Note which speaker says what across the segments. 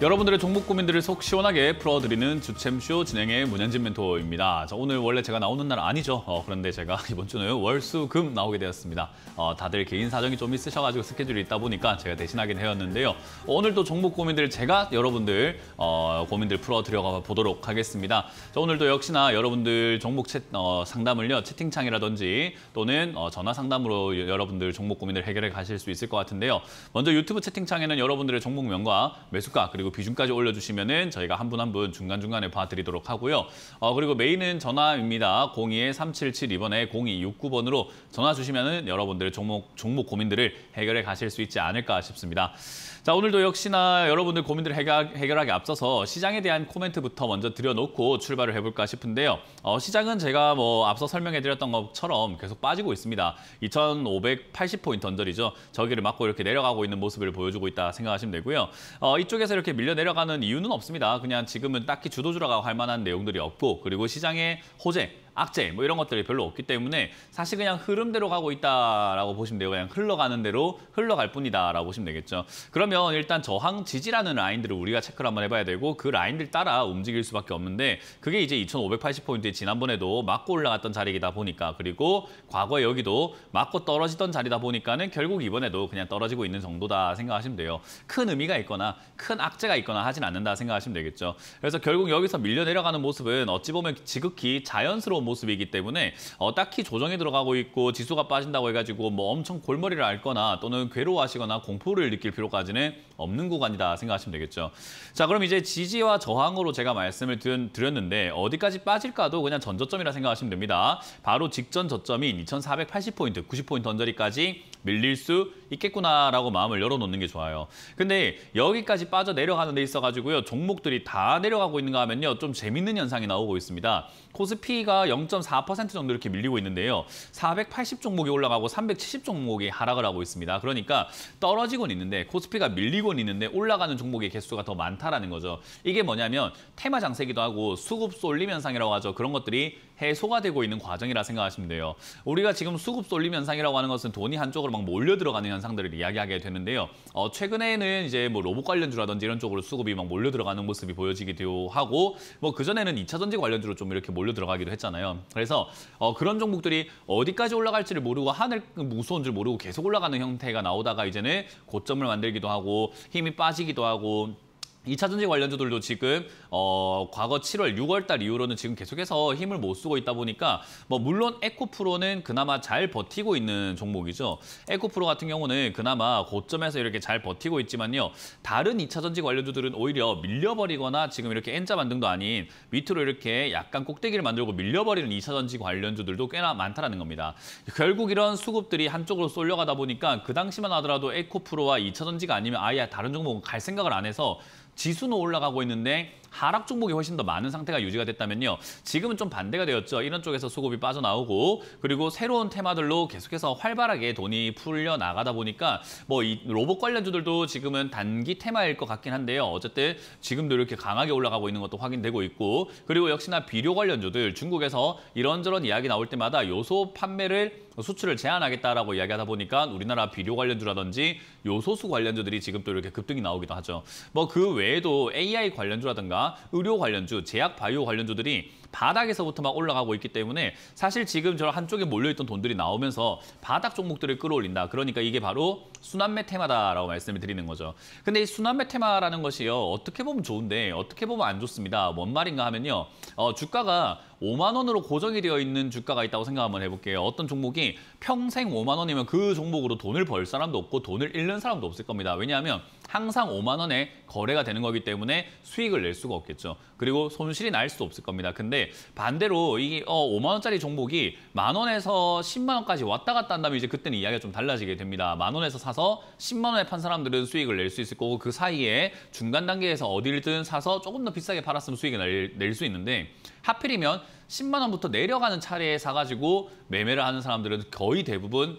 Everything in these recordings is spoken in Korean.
Speaker 1: 여러분들의 종목 고민들을 속 시원하게 풀어드리는 주챔쇼 진행의 문현진 멘토입니다. 자, 오늘 원래 제가 나오는 날 아니죠. 어, 그런데 제가 이번 주는 월수금 나오게 되었습니다. 어, 다들 개인 사정이 좀 있으셔가지고 스케줄이 있다 보니까 제가 대신하긴 되었는데요. 오늘도 종목 고민들 제가 여러분들 어, 고민들 풀어드려 보도록 하겠습니다. 자, 오늘도 역시나 여러분들 종목 채, 어, 상담을요 채팅창이라든지 또는 어, 전화 상담으로 여러분들 종목 고민을 해결해 가실 수 있을 것 같은데요. 먼저 유튜브 채팅창에는 여러분들의 종목명과 매수가 그리고 그리고 비중까지 올려주시면은 저희가 한 분 한 분 중간중간에 봐드리도록 하고요. 어, 그리고 메인은 전화입니다. 02-3772번에 0269번으로 전화 주시면은 여러분들의 종목, 종목 고민들을 해결해 가실 수 있지 않을까 싶습니다. 자, 오늘도 역시나 여러분들 고민들 해결, 하기 앞서서 시장에 대한 코멘트부터 먼저 드려놓고 출발을 해볼까 싶은데요. 어, 시장은 제가 뭐 앞서 설명해드렸던 것처럼 계속 빠지고 있습니다. 2,580포인트 언저리죠. 저기를 맞고 이렇게 내려가고 있는 모습을 보여주고 있다 생각하시면 되고요. 어, 이쪽에서 이렇게 밀려 내려가는 이유는 없습니다. 그냥 지금은 딱히 주도주라고 할 만한 내용들이 없고 그리고 시장의 호재, 악재 뭐 이런 것들이 별로 없기 때문에 사실 그냥 흐름대로 가고 있다라고 보시면 돼요. 그냥 흘러가는 대로 흘러갈 뿐이다라고 보시면 되겠죠. 그러면 일단 저항 지지라는 라인들을 우리가 체크를 한번 해봐야 되고 그 라인들 따라 움직일 수밖에 없는데 그게 이제 2,580포인트에 지난번에도 맞고 올라갔던 자리이다 보니까 그리고 과거에 여기도 맞고 떨어지던 자리다 보니까는 결국 이번에도 그냥 떨어지고 있는 정도다 생각하시면 돼요. 큰 의미가 있거나 큰 악재가 있거나 하진 않는다 생각하시면 되겠죠. 그래서 결국 여기서 밀려 내려가는 모습은 어찌 보면 지극히 자연스러운 모습이기 때문에 어, 딱히 조정에 들어가고 있고 지수가 빠진다고 해가지고 뭐 엄청 골머리를 앓거나 또는 괴로워하시거나 공포를 느낄 필요까지는 없는 구간이다 생각하시면 되겠죠. 자 그럼 이제 지지와 저항으로 제가 말씀을 드렸는데 어디까지 빠질까도 그냥 전저점이라 생각하시면 됩니다. 바로 직전 저점인 2480포인트, 90포인트 언저리까지 밀릴 수 있겠구나라고 마음을 열어놓는 게 좋아요. 근데 여기까지 빠져 내려가는 데 있어가지고요. 종목들이 다 내려가고 있는가 하면요. 좀 재밌는 현상이 나오고 있습니다. 코스피가 0.4% 정도 이렇게 밀리고 있는데요. 480 종목이 올라가고 370 종목이 하락을 하고 있습니다. 그러니까 떨어지곤 있는데 코스피가 밀리곤 있는데 올라가는 종목의 개수가 더 많다라는 거죠. 이게 뭐냐면 테마 장세기도 하고 수급 쏠림 현상이라고 하죠. 그런 것들이 해소가 되고 있는 과정이라 생각하시면 돼요. 우리가 지금 수급 쏠림 현상이라고 하는 것은 돈이 한쪽으로 막 몰려 들어가는 현상들을 이야기하게 되는데요. 어, 최근에는 이제 뭐 로봇 관련주라든지 이런 쪽으로 수급이 막 몰려 들어가는 모습이 보여지기도 하고 뭐 그전에는 2차 전지 관련주로 좀 이렇게 몰려 들어가기도 했잖아요. 그래서 어, 그런 종목들이 어디까지 올라갈지를 모르고 하늘 무서운 줄 모르고 계속 올라가는 형태가 나오다가 이제는 고점을 만들기도 하고 힘이 빠지기도 하고 이차 전지 관련주들도 지금 어, 과거 7월, 6월 달 이후로는 지금 계속해서 힘을 못 쓰고 있다 보니까 뭐 물론 에코프로는 그나마 잘 버티고 있는 종목이죠. 에코프로 같은 경우는 그나마 고점에서 이렇게 잘 버티고 있지만요. 다른 이차 전지 관련주들은 오히려 밀려버리거나 지금 이렇게 N자 반등도 아닌 밑으로 이렇게 약간 꼭대기를 만들고 밀려버리는 이차 전지 관련주들도 꽤나 많다는 겁니다. 결국 이런 수급들이 한쪽으로 쏠려가다 보니까 그 당시만 하더라도 에코프로와 이차 전지가 아니면 아예 다른 종목은 갈 생각을 안 해서 지수는 올라가고 있는데 하락 종목이 훨씬 더 많은 상태가 유지가 됐다면요. 지금은 좀 반대가 되었죠. 이런 쪽에서 수급이 빠져나오고 그리고 새로운 테마들로 계속해서 활발하게 돈이 풀려나가다 보니까 뭐이 로봇 관련주들도 지금은 단기 테마일 것 같긴 한데요. 어쨌든 지금도 이렇게 강하게 올라가고 있는 것도 확인되고 있고 그리고 역시나 비료 관련주들 중국에서 이런저런 이야기 나올 때마다 요소 판매를 수출을 제한하겠다라고 이야기하다 보니까 우리나라 비료 관련주라든지 요소수 관련주들이 지금 또 이렇게 급등이 나오기도 하죠. 뭐 그 외에 외에도 AI 관련주라든가 의료 관련주, 제약 바이오 관련주들이 바닥에서부터 막 올라가고 있기 때문에 사실 지금 저 한쪽에 몰려있던 돈들이 나오면서 바닥 종목들을 끌어올린다. 그러니까 이게 바로 순환매 테마다라고 말씀을 드리는 거죠. 근데 이 순환매 테마라는 것이요. 어떻게 보면 좋은데 어떻게 보면 안 좋습니다. 뭔 말인가 하면요. 어, 주가가 5만 원으로 고정이 되어 있는 주가가 있다고 생각 한번 해볼게요. 어떤 종목이 평생 5만 원이면 그 종목으로 돈을 벌 사람도 없고 돈을 잃는 사람도 없을 겁니다. 왜냐하면 항상 5만 원에 거래가 되는 거기 때문에 수익을 낼 수가 없겠죠. 그리고 손실이 날 수도 없을 겁니다. 근데 반대로 이게 5만 어, 원짜리 종목이 만 원에서 10만 원까지 왔다 갔다 한다면 이제 그때는 이야기가 좀 달라지게 됩니다. 만 원에서 사서 10만 원에 판 사람들은 수익을 낼 수 있을 거고 그 사이에 중간 단계에서 어디든 사서 조금 더 비싸게 팔았으면 수익을 낼 수 있는데 하필이면 10만 원부터 내려가는 차례에 사가지고 매매를 하는 사람들은 거의 대부분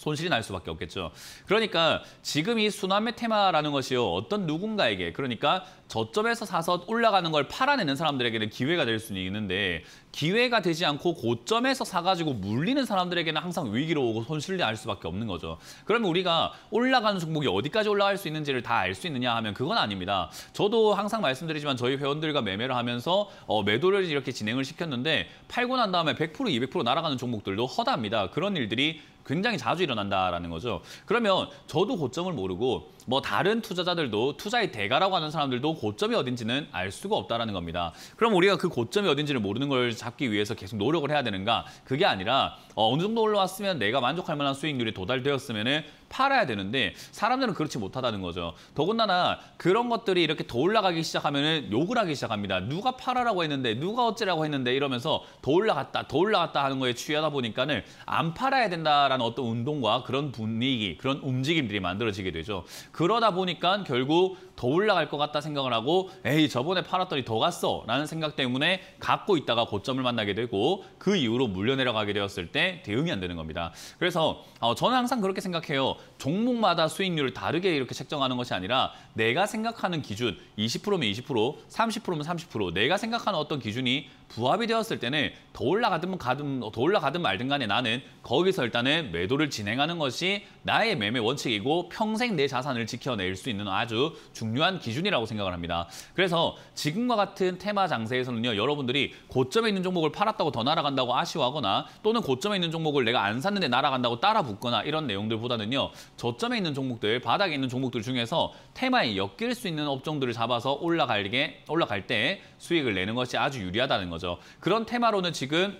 Speaker 1: 손실이 날 수밖에 없겠죠. 그러니까 지금 이순환의 테마라는 것이요. 어떤 누군가에게 그러니까 저점에서 사서 올라가는 걸 팔아내는 사람들에게는 기회가 될 수는 있는데 기회가 되지 않고 고점에서 사가지고 물리는 사람들에게는 항상 위기로 오고 손실이 날 수밖에 없는 거죠. 그러면 우리가 올라가는 종목이 어디까지 올라갈 수 있는지를 다 알 수 있느냐 하면 그건 아닙니다. 저도 항상 말씀드리지만 저희 회원들과 매매를 하면서 어, 매도를 이렇게 진행을 시켰는데 팔고 난 다음에 100% 200% 날아가는 종목들도 허다합니다. 그런 일들이 굉장히 자주 일어난다라는 거죠. 그러면 저도 고점을 모르고 뭐 다른 투자자들도 투자의 대가라고 하는 사람들도 고점이 어딘지는 알 수가 없다라는 겁니다. 그럼 우리가 그 고점이 어딘지를 모르는 걸 잡기 위해서 계속 노력을 해야 되는가? 그게 아니라 어, 느 정도 올라왔으면 내가 만족할 만한 수익률이 도달되었으면 팔아야 되는데 사람들은 그렇지 못하다는 거죠. 더군다나 그런 것들이 이렇게 더 올라가기 시작하면 욕을 하기 시작합니다. 누가 팔아라고 했는데 누가 어찌라고 했는데 이러면서 더 올라갔다 더 올라갔다 하는 거에 취하다 보니까는 안 팔아야 된다라는 어떤 운동과 그런 분위기 그런 움직임들이 만들어지게 되죠. 그러다 보니까 결국 더 올라갈 것 같다 생각을 하고 에이 저번에 팔았더니 더 갔어 라는 생각 때문에 갖고 있다가 고점을 만나게 되고 그 이후로 물려 내려가게 되었을 때 대응이 안 되는 겁니다. 그래서 어, 저는 항상 그렇게 생각해요. 종목마다 수익률을 다르게 이렇게 책정하는 것이 아니라 내가 생각하는 기준 20%면 20%, 30%면 30% 내가 생각하는 어떤 기준이 부합이 되었을 때는 더 올라가든 가든 더 올라가든 말든 간에 나는 거기서 일단은 매도를 진행하는 것이 나의 매매 원칙이고 평생 내 자산을 지켜낼 수 있는 아주 중 중요한 기준이라고 생각을 합니다. 그래서 지금과 같은 테마 장세에서는요. 여러분들이 고점에 있는 종목을 팔았다고 더 날아간다고 아쉬워하거나 또는 고점에 있는 종목을 내가 안 샀는데 날아간다고 따라 붙거나 이런 내용들보다는요. 저점에 있는 종목들, 바닥에 있는 종목들 중에서 테마에 엮일 수 있는 업종들을 잡아서 올라갈게 올라갈 때 수익을 내는 것이 아주 유리하다는 거죠. 그런 테마로는 지금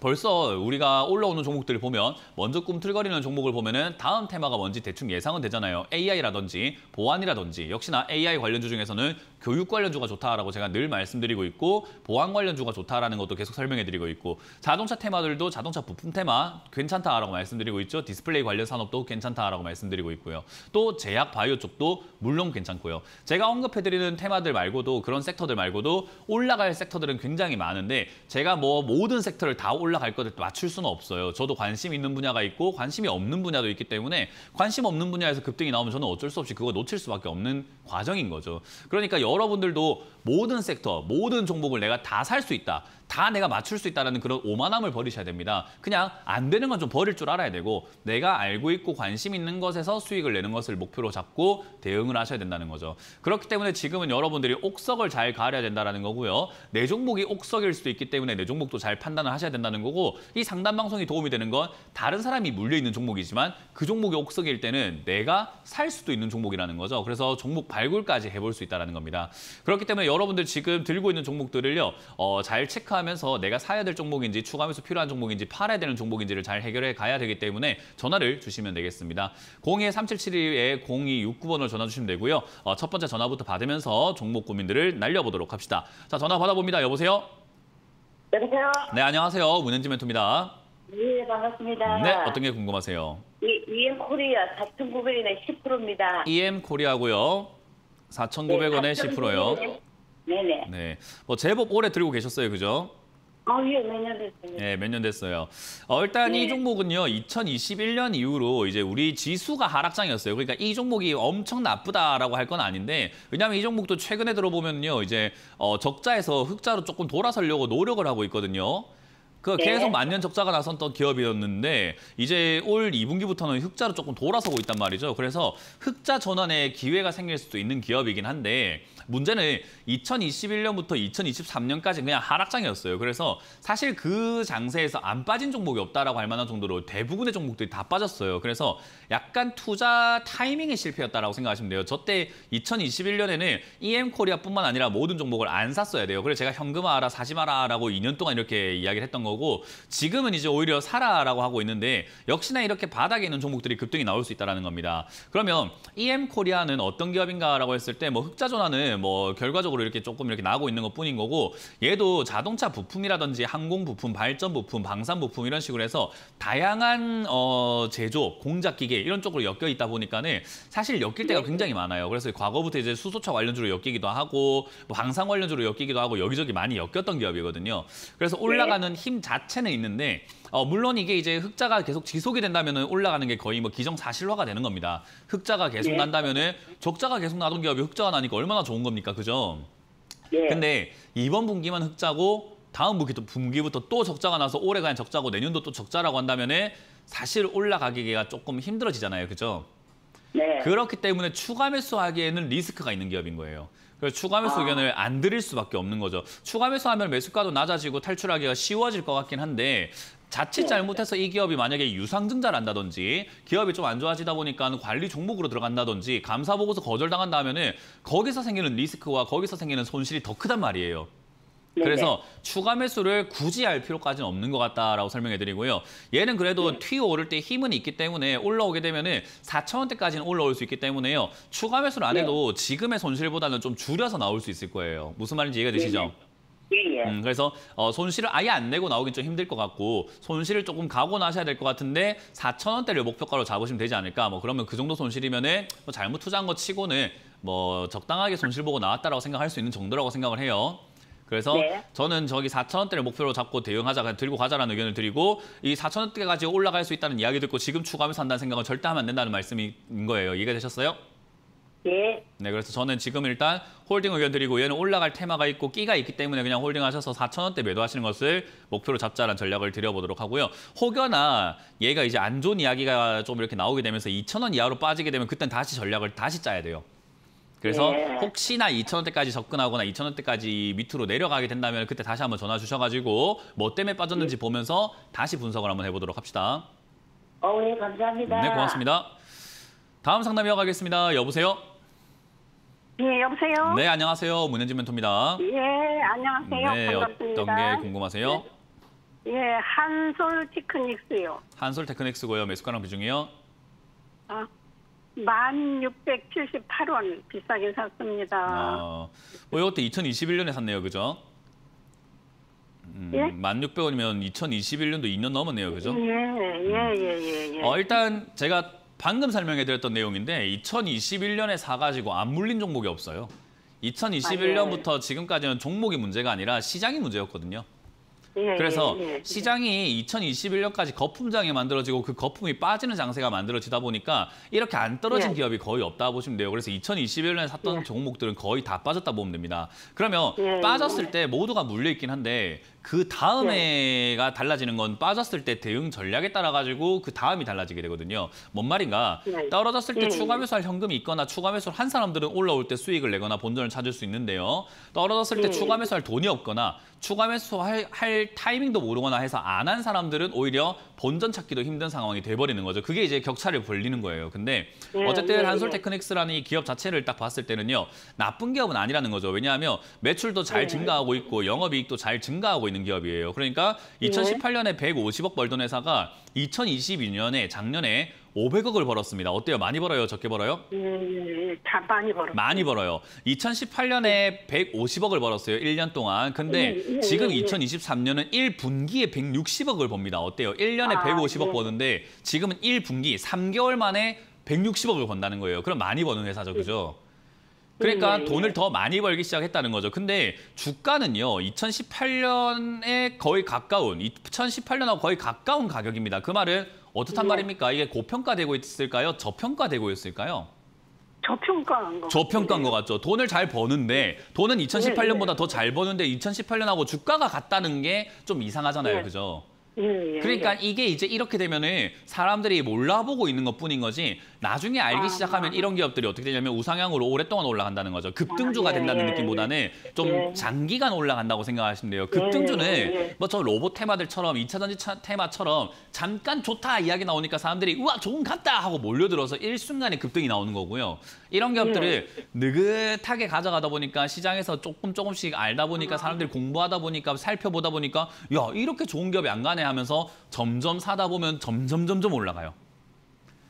Speaker 1: 벌써 우리가 올라오는 종목들을 보면 먼저 꿈틀거리는 종목을 보면은 다음 테마가 뭔지 대충 예상은 되잖아요. AI라든지 보안이라든지 역시나 AI 관련주 중에서는 교육 관련주가 좋다라고 제가 늘 말씀드리고 있고 보안 관련주가 좋다라는 것도 계속 설명해드리고 있고 자동차 테마들도 자동차 부품 테마 괜찮다라고 말씀드리고 있죠. 디스플레이 관련 산업도 괜찮다라고 말씀드리고 있고요. 또 제약 바이오 쪽도 물론 괜찮고요. 제가 언급해드리는 테마들 말고도 그런 섹터들 말고도 올라갈 섹터들은 굉장히 많은데 제가 뭐 모든 섹터를 다 올라 올라갈 것에 맞출 수는 없어요. 저도 관심 있는 분야가 있고 관심이 없는 분야도 있기 때문에 관심 없는 분야에서 급등이 나오면 저는 어쩔 수 없이 그거 놓칠 수밖에 없는 과정인 거죠. 그러니까 여러분들도 모든 섹터, 모든 종목을 내가 다 살 수 있다. 다 내가 맞출 수 있다는 그런 오만함을 버리셔야 됩니다. 그냥 안 되는 건 좀 버릴 줄 알아야 되고 내가 알고 있고 관심 있는 것에서 수익을 내는 것을 목표로 잡고 대응을 하셔야 된다는 거죠. 그렇기 때문에 지금은 여러분들이 옥석을 잘 가려야 된다는 거고요. 내 종목이 옥석일 수도 있기 때문에 내 종목도 잘 판단을 하셔야 된다는 거고 이 상담 방송이 도움이 되는 건 다른 사람이 물려있는 종목이지만 그 종목이 옥석일 때는 내가 살 수도 있는 종목이라는 거죠. 그래서 종목 발굴까지 해볼 수 있다는 겁니다. 그렇기 때문에 여러분들 지금 들고 있는 종목들을요. 어, 잘 체크하면서 내가 사야 될 종목인지 추가하면서 필요한 종목인지 팔아야 되는 종목인지를 잘 해결해 가야 되기 때문에 전화를 주시면 되겠습니다. 02-3772-0269번으로 전화 주시면 되고요. 어, 첫 번째 전화부터 받으면서 종목 고민들을 날려보도록 합시다. 자, 전화 받아봅니다. 여보세요? 여보세요? 네, 안녕하세요. 문현지 멘토입니다. 네, 반갑습니다. 네, 어떤 게 궁금하세요? 이, EM 코리아 4,900원에 10%입니다. EM 코리아고요. 4,900원에 네, 10%요. 네네. 네. 뭐 제법 오래 들고 계셨어요, 그죠? 아, 예, 몇년 됐어요. 네, 몇 년 됐어요. 어, 일단 네. 이 종목은요, 2021년 이후로 이제 우리 지수가 하락장이었어요. 그러니까 이 종목이 엄청 나쁘다라고 할 건 아닌데, 왜냐하면 이 종목도 최근에 들어보면요, 이제 어, 적자에서 흑자로 조금 돌아서려고 노력을 하고 있거든요. 그 네. 계속 만년 적자가 나섰던 기업이었는데 이제 올 2분기부터는 흑자로 조금 돌아서고 있단 말이죠. 그래서 흑자 전환의 기회가 생길 수도 있는 기업이긴 한데 문제는 2021년부터 2023년까지 그냥 하락장이었어요. 그래서 사실 그 장세에서 안 빠진 종목이 없다라고 할 만한 정도로 대부분의 종목들이 다 빠졌어요. 그래서 약간 투자 타이밍의 실패였다라고 생각하시면 돼요. 저 때 2021년에는 EM코리아뿐만 아니라 모든 종목을 안 샀어야 돼요. 그래서 제가 현금화하라, 사지 마라라고 2년 동안 이렇게 이야기를 했던 거고 지금은 이제 오히려 사라라고 하고 있는데 역시나 이렇게 바닥에 있는 종목들이 급등이 나올 수 있다는 겁니다. 그러면 EM코리아는 어떤 기업인가라고 했을 때 뭐 흑자전환은 뭐 결과적으로 이렇게 조금 이렇게 나고 있는 것 뿐인 거고 얘도 자동차 부품이라든지 항공 부품, 발전 부품, 방산 부품 이런 식으로 해서 다양한 어제조 공작 기계 이런 쪽으로 엮여 있다 보니까는 사실 엮일 때가 네. 굉장히 많아요. 그래서 과거부터 이제 수소차 관련주로 엮이기도 하고 방산 관련주로 엮이기도 하고 여기저기 많이 엮였던 기업이거든요. 그래서 네. 올라가는 힘 자체는 있는데 어, 물론 이게 이제 흑자가 계속 지속이 된다면 올라가는 게 거의 뭐 기정사실화가 되는 겁니다. 흑자가 계속 예. 난다면 적자가 계속 나던 기업이 흑자가 나니까 얼마나 좋은 겁니까? 그죠? 예. 근데 이번 분기만 흑자고 다음 분기부터, 분기부터 또 적자가 나서 올해가 그냥 적자고 내년도 또 적자라고 한다면 사실 올라가기가 조금 힘들어지잖아요. 그죠? 네. 그렇기 때문에 추가 매수하기에는 리스크가 있는 기업인 거예요. 그래서 추가 매수 아. 의견을 안 드릴 수밖에 없는 거죠. 추가 매수하면 매수가도 낮아지고 탈출하기가 쉬워질 것 같긴 한데 자칫 잘못해서 이 기업이 만약에 유상증자를 한다든지 기업이 좀 안 좋아지다 보니까 관리 종목으로 들어간다든지 감사 보고서 거절당한다면 은 거기서 생기는 리스크와 거기서 생기는 손실이 더 크단 말이에요. 그래서 네네. 추가 매수를 굳이 할 필요까지는 없는 것 같다라고 설명해 드리고요. 얘는 그래도 네. 튀어 오를 때 힘은 있기 때문에 올라오게 되면은 4천 원대까지는 올라올 수 있기 때문에요. 추가 매수를 안 해도 네. 지금의 손실보다는 좀 줄여서 나올 수 있을 거예요. 무슨 말인지 이해가 되시죠? 네네. 예, 예, 음, 그래서 어, 손실을 아예 안 내고 나오긴 좀 힘들 것 같고 손실을 조금 가고 나셔야될 것 같은데 4천 원대를 목표가로 잡으시면 되지 않을까. 뭐 그러면 그 정도 손실이면은 뭐 잘못 투자한 거 치고는 뭐 적당하게 손실 보고 나왔다라고 생각할 수 있는 정도라고 생각을 해요. 그래서 네. 저는 저기 4천 원대를 목표로 잡고 대응하자, 그 들고 가자라는 의견을 드리고 이 4천 원대까지 올라갈 수 있다는 이야기 듣고 지금 추가하면서 한다는 생각은 절대 하면 안 된다는 말씀인 거예요. 이해가 되셨어요? 예. 네, 그래서 저는 지금 일단 홀딩 의견 드리고 얘는 올라갈 테마가 있고 끼가 있기 때문에 그냥 홀딩하셔서 4천 원대 매도하시는 것을 목표로 잡자라는 전략을 드려보도록 하고요. 혹여나 얘가 이제 안 좋은 이야기가 좀 이렇게 나오게 되면서 2천 원 이하로 빠지게 되면 그땐 다시 전략을 다시 짜야 돼요. 그래서 예. 혹시나 2천원대까지 접근하거나 2천원대까지 밑으로 내려가게 된다면 그때 다시 한번 전화 주셔가지고 뭐 때문에 빠졌는지 예. 보면서 다시 분석을 한번 해보도록 합시다. 어, 예, 감사합니다. 네, 고맙습니다. 다음 상담 이어가겠습니다. 여보세요? 네, 여보세요? 네, 안녕하세요. 문현진 멘토입니다. 예, 안녕하세요. 네, 반갑습니다. 어떤 게 궁금하세요? 예, 예, 한솔 테크닉스요. 한솔 테크닉스고요. 매수가랑 비중이요? 아, 1678원 비싸게 샀습니다. 아, 어, 이것도 2021년에 샀네요. 그죠? 음, 예? 1600원이면 2021년도 2년 넘었네요. 그죠? 예, 예, 예, 예. 예. 어, 일단 제가 방금 설명해드렸던 내용인데 2021년에 사가지고 안 물린 종목이 없어요. 2021년부터 아, 예, 예. 지금까지는 종목이 문제가 아니라 시장이 문제였거든요. 예, 그래서 시장이 2021년까지 거품장이 만들어지고 그 거품이 빠지는 장세가 만들어지다 보니까 이렇게 안 떨어진 기업이 거의 없다 보시면 돼요. 그래서 2021년에 샀던 종목들은 거의 다 빠졌다 보면 됩니다. 그러면 빠졌을 때 모두가 물려있긴 한데 그 다음에가 네. 달라지는 건 빠졌을 때 대응 전략에 따라 가지고 그 다음이 달라지게 되거든요. 뭔 말인가? 네. 떨어졌을 때 네. 추가 매수할 현금이 있거나 추가 매수를 한 사람들은 올라올 때 수익을 내거나 본전을 찾을 수 있는데요. 떨어졌을 때 네. 추가 매수할 돈이 없거나 추가 매수할 할 타이밍도 모르거나 해서 안 한 사람들은 오히려 본전 찾기도 힘든 상황이 돼버리는 거죠. 그게 이제 격차를 벌리는 거예요. 근데 네, 어쨌든 네, 한솔테크닉스라는 이 기업 자체를 딱 봤을 때는요. 나쁜 기업은 아니라는 거죠. 왜냐하면 매출도 잘 증가하고 있고 영업이익도 잘 증가하고 있는 기업이에요. 그러니까 2018년에 150억 벌던 회사가 2022년에 작년에 500억을 벌었습니다. 어때요? 많이 벌어요? 적게 벌어요? 음, 다 많이 벌어요. 많이 벌어요. 2018년에 150억을 벌었어요. 1년 동안. 근데 지금 2023년은 1분기에 160억을 봅니다 어때요? 1년에 아, 150억 버는데 지금은 1분기, 3개월 만에 160억을 번다는 거예요. 그럼 많이 버는 회사죠, 그죠?
Speaker 2: 그러니까 음. 돈을
Speaker 1: 더 많이 벌기 시작했다는 거죠. 근데 주가는요, 2018년에 거의 가까운, 2018년하고 거의 가까운 가격입니다. 그 말은 어떻단 네. 말입니까? 이게 고평가되고 있을까요? 저평가되고 있을까요? 저평가한 거. 저평가인 것 같죠. 돈을 잘 버는데 돈은 2018년보다 더 잘 버는데 2018년하고 주가가 같다는 게 좀 이상하잖아요. 네. 그죠? 예, 예, 예. 그러니까 이게 이제 이렇게 되면은 사람들이 몰라보고 있는 것뿐인 거지 나중에 알기 아, 시작하면 아. 이런 기업들이 어떻게 되냐면 우상향으로 오랫동안 올라간다는 거죠. 급등주가 아, 된다는 느낌보다는 좀 장기간 올라간다고 생각하시면 돼요. 급등주는 뭐 저 로봇 테마들처럼 2차 전지 테마처럼 잠깐 좋다 이야기 나오니까 사람들이 우와 좋은 같다 하고 몰려들어서 일순간에 급등이 나오는 거고요. 이런 기업들을 음. 느긋하게 가져가다 보니까 시장에서 조금 조금씩 알다 보니까 음. 사람들이 공부하다 보니까 살펴보다 보니까 야 이렇게 좋은 기업이 안 가네 하면서 점점 사다 보면 점점 점점 올라가요.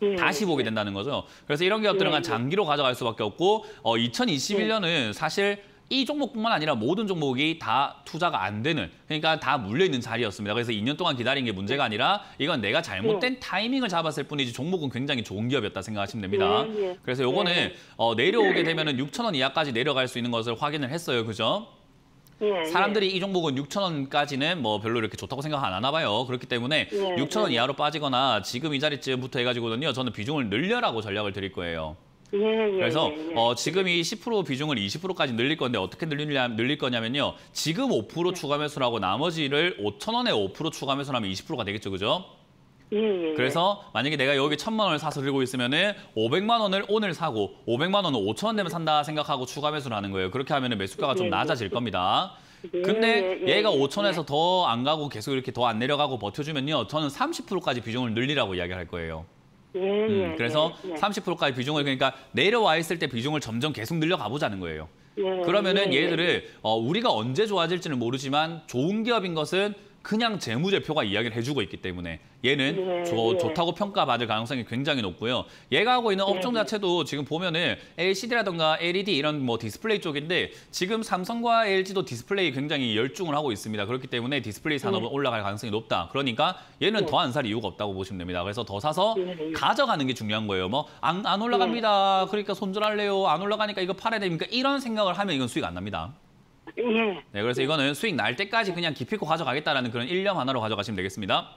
Speaker 1: 음. 다시 보게 된다는 거죠. 그래서 이런 기업들은 장기로 가져갈 수밖에 없고 어, 2021년은 사실 이 종목뿐만 아니라 모든 종목이 다 투자가 안 되는 그러니까 다 물려있는 자리였습니다. 그래서 2년 동안 기다린 게 문제가 아니라 이건 내가 잘못된 네. 타이밍을 잡았을 뿐이지 종목은 굉장히 좋은 기업이었다 생각하시면 됩니다. 네, 네. 그래서 요거는 네. 어, 내려오게 되면 은 6천 원 이하까지 내려갈 수 있는 것을 확인을 했어요. 그죠? 예, 사람들이 예. 이 종목은 6천 원까지는 뭐 별로 이렇게 좋다고 생각 안 하나 봐요. 그렇기 때문에 예, 6천 원 이하로 빠지거나 지금 이 자리쯤부터 해가지고는요. 저는 비중을 늘려라고 전략을 드릴 거예요. 예, 예, 그래서 예, 예, 어, 지금 이 10% 비중을 20%까지 늘릴 건데 어떻게 늘리냐, 늘릴 거냐면요. 지금 5% 추가 매수하고 나머지를 5천 원에 5% 추가 매수하면 를 20%가 되겠죠, 그죠? 예, 예, 그래서 만약에 내가 여기 천만 원을 사서 들고 있으면은 500만 원을 오늘 사고 500만 원은 5천 원 되면 산다 생각하고 추가 매수를 하는 거예요. 그렇게 하면은 매수가가 좀 낮아질 겁니다. 근데 얘가 5천에서 더 안 가고 계속 이렇게 더 안 내려가고 버텨주면요. 저는 30%까지 비중을 늘리라고 이야기할 거예요. 예, 음, 예, 그래서 예, 예. 30%까지 비중을 그러니까 내려와 있을 때 비중을 점점 계속 늘려가 보자는 거예요. 예, 그러면은 예, 예. 얘들을 어, 우리가 언제 좋아질지는 모르지만 좋은 기업인 것은 그냥 재무제표가 이야기를 해주고 있기 때문에 얘는 예, 조, 예. 좋다고 평가받을 가능성이 굉장히 높고요. 얘가 하고 있는 네. 업종 자체도 지금 보면은 LCD라든가 LED 이런 뭐 디스플레이 쪽인데 지금 삼성과 LG도 디스플레이 굉장히 열중을 하고 있습니다. 그렇기 때문에 디스플레이 네. 산업은 올라갈 가능성이 높다. 그러니까 얘는 더 안 살 이유가 없다고 보시면 됩니다. 그래서 더 사서 가져가는 게 중요한 거예요. 뭐 안 안 올라갑니다. 그러니까 손절할래요. 안 올라가니까 이거 팔아야 됩니까? 이런 생각을 하면 이건 수익 안 납니다. 예. 네, 그래서 이거는 수익 날 때까지 그냥 기필코 가져가겠다라는 그런 일념 하나로 가져가시면 되겠습니다.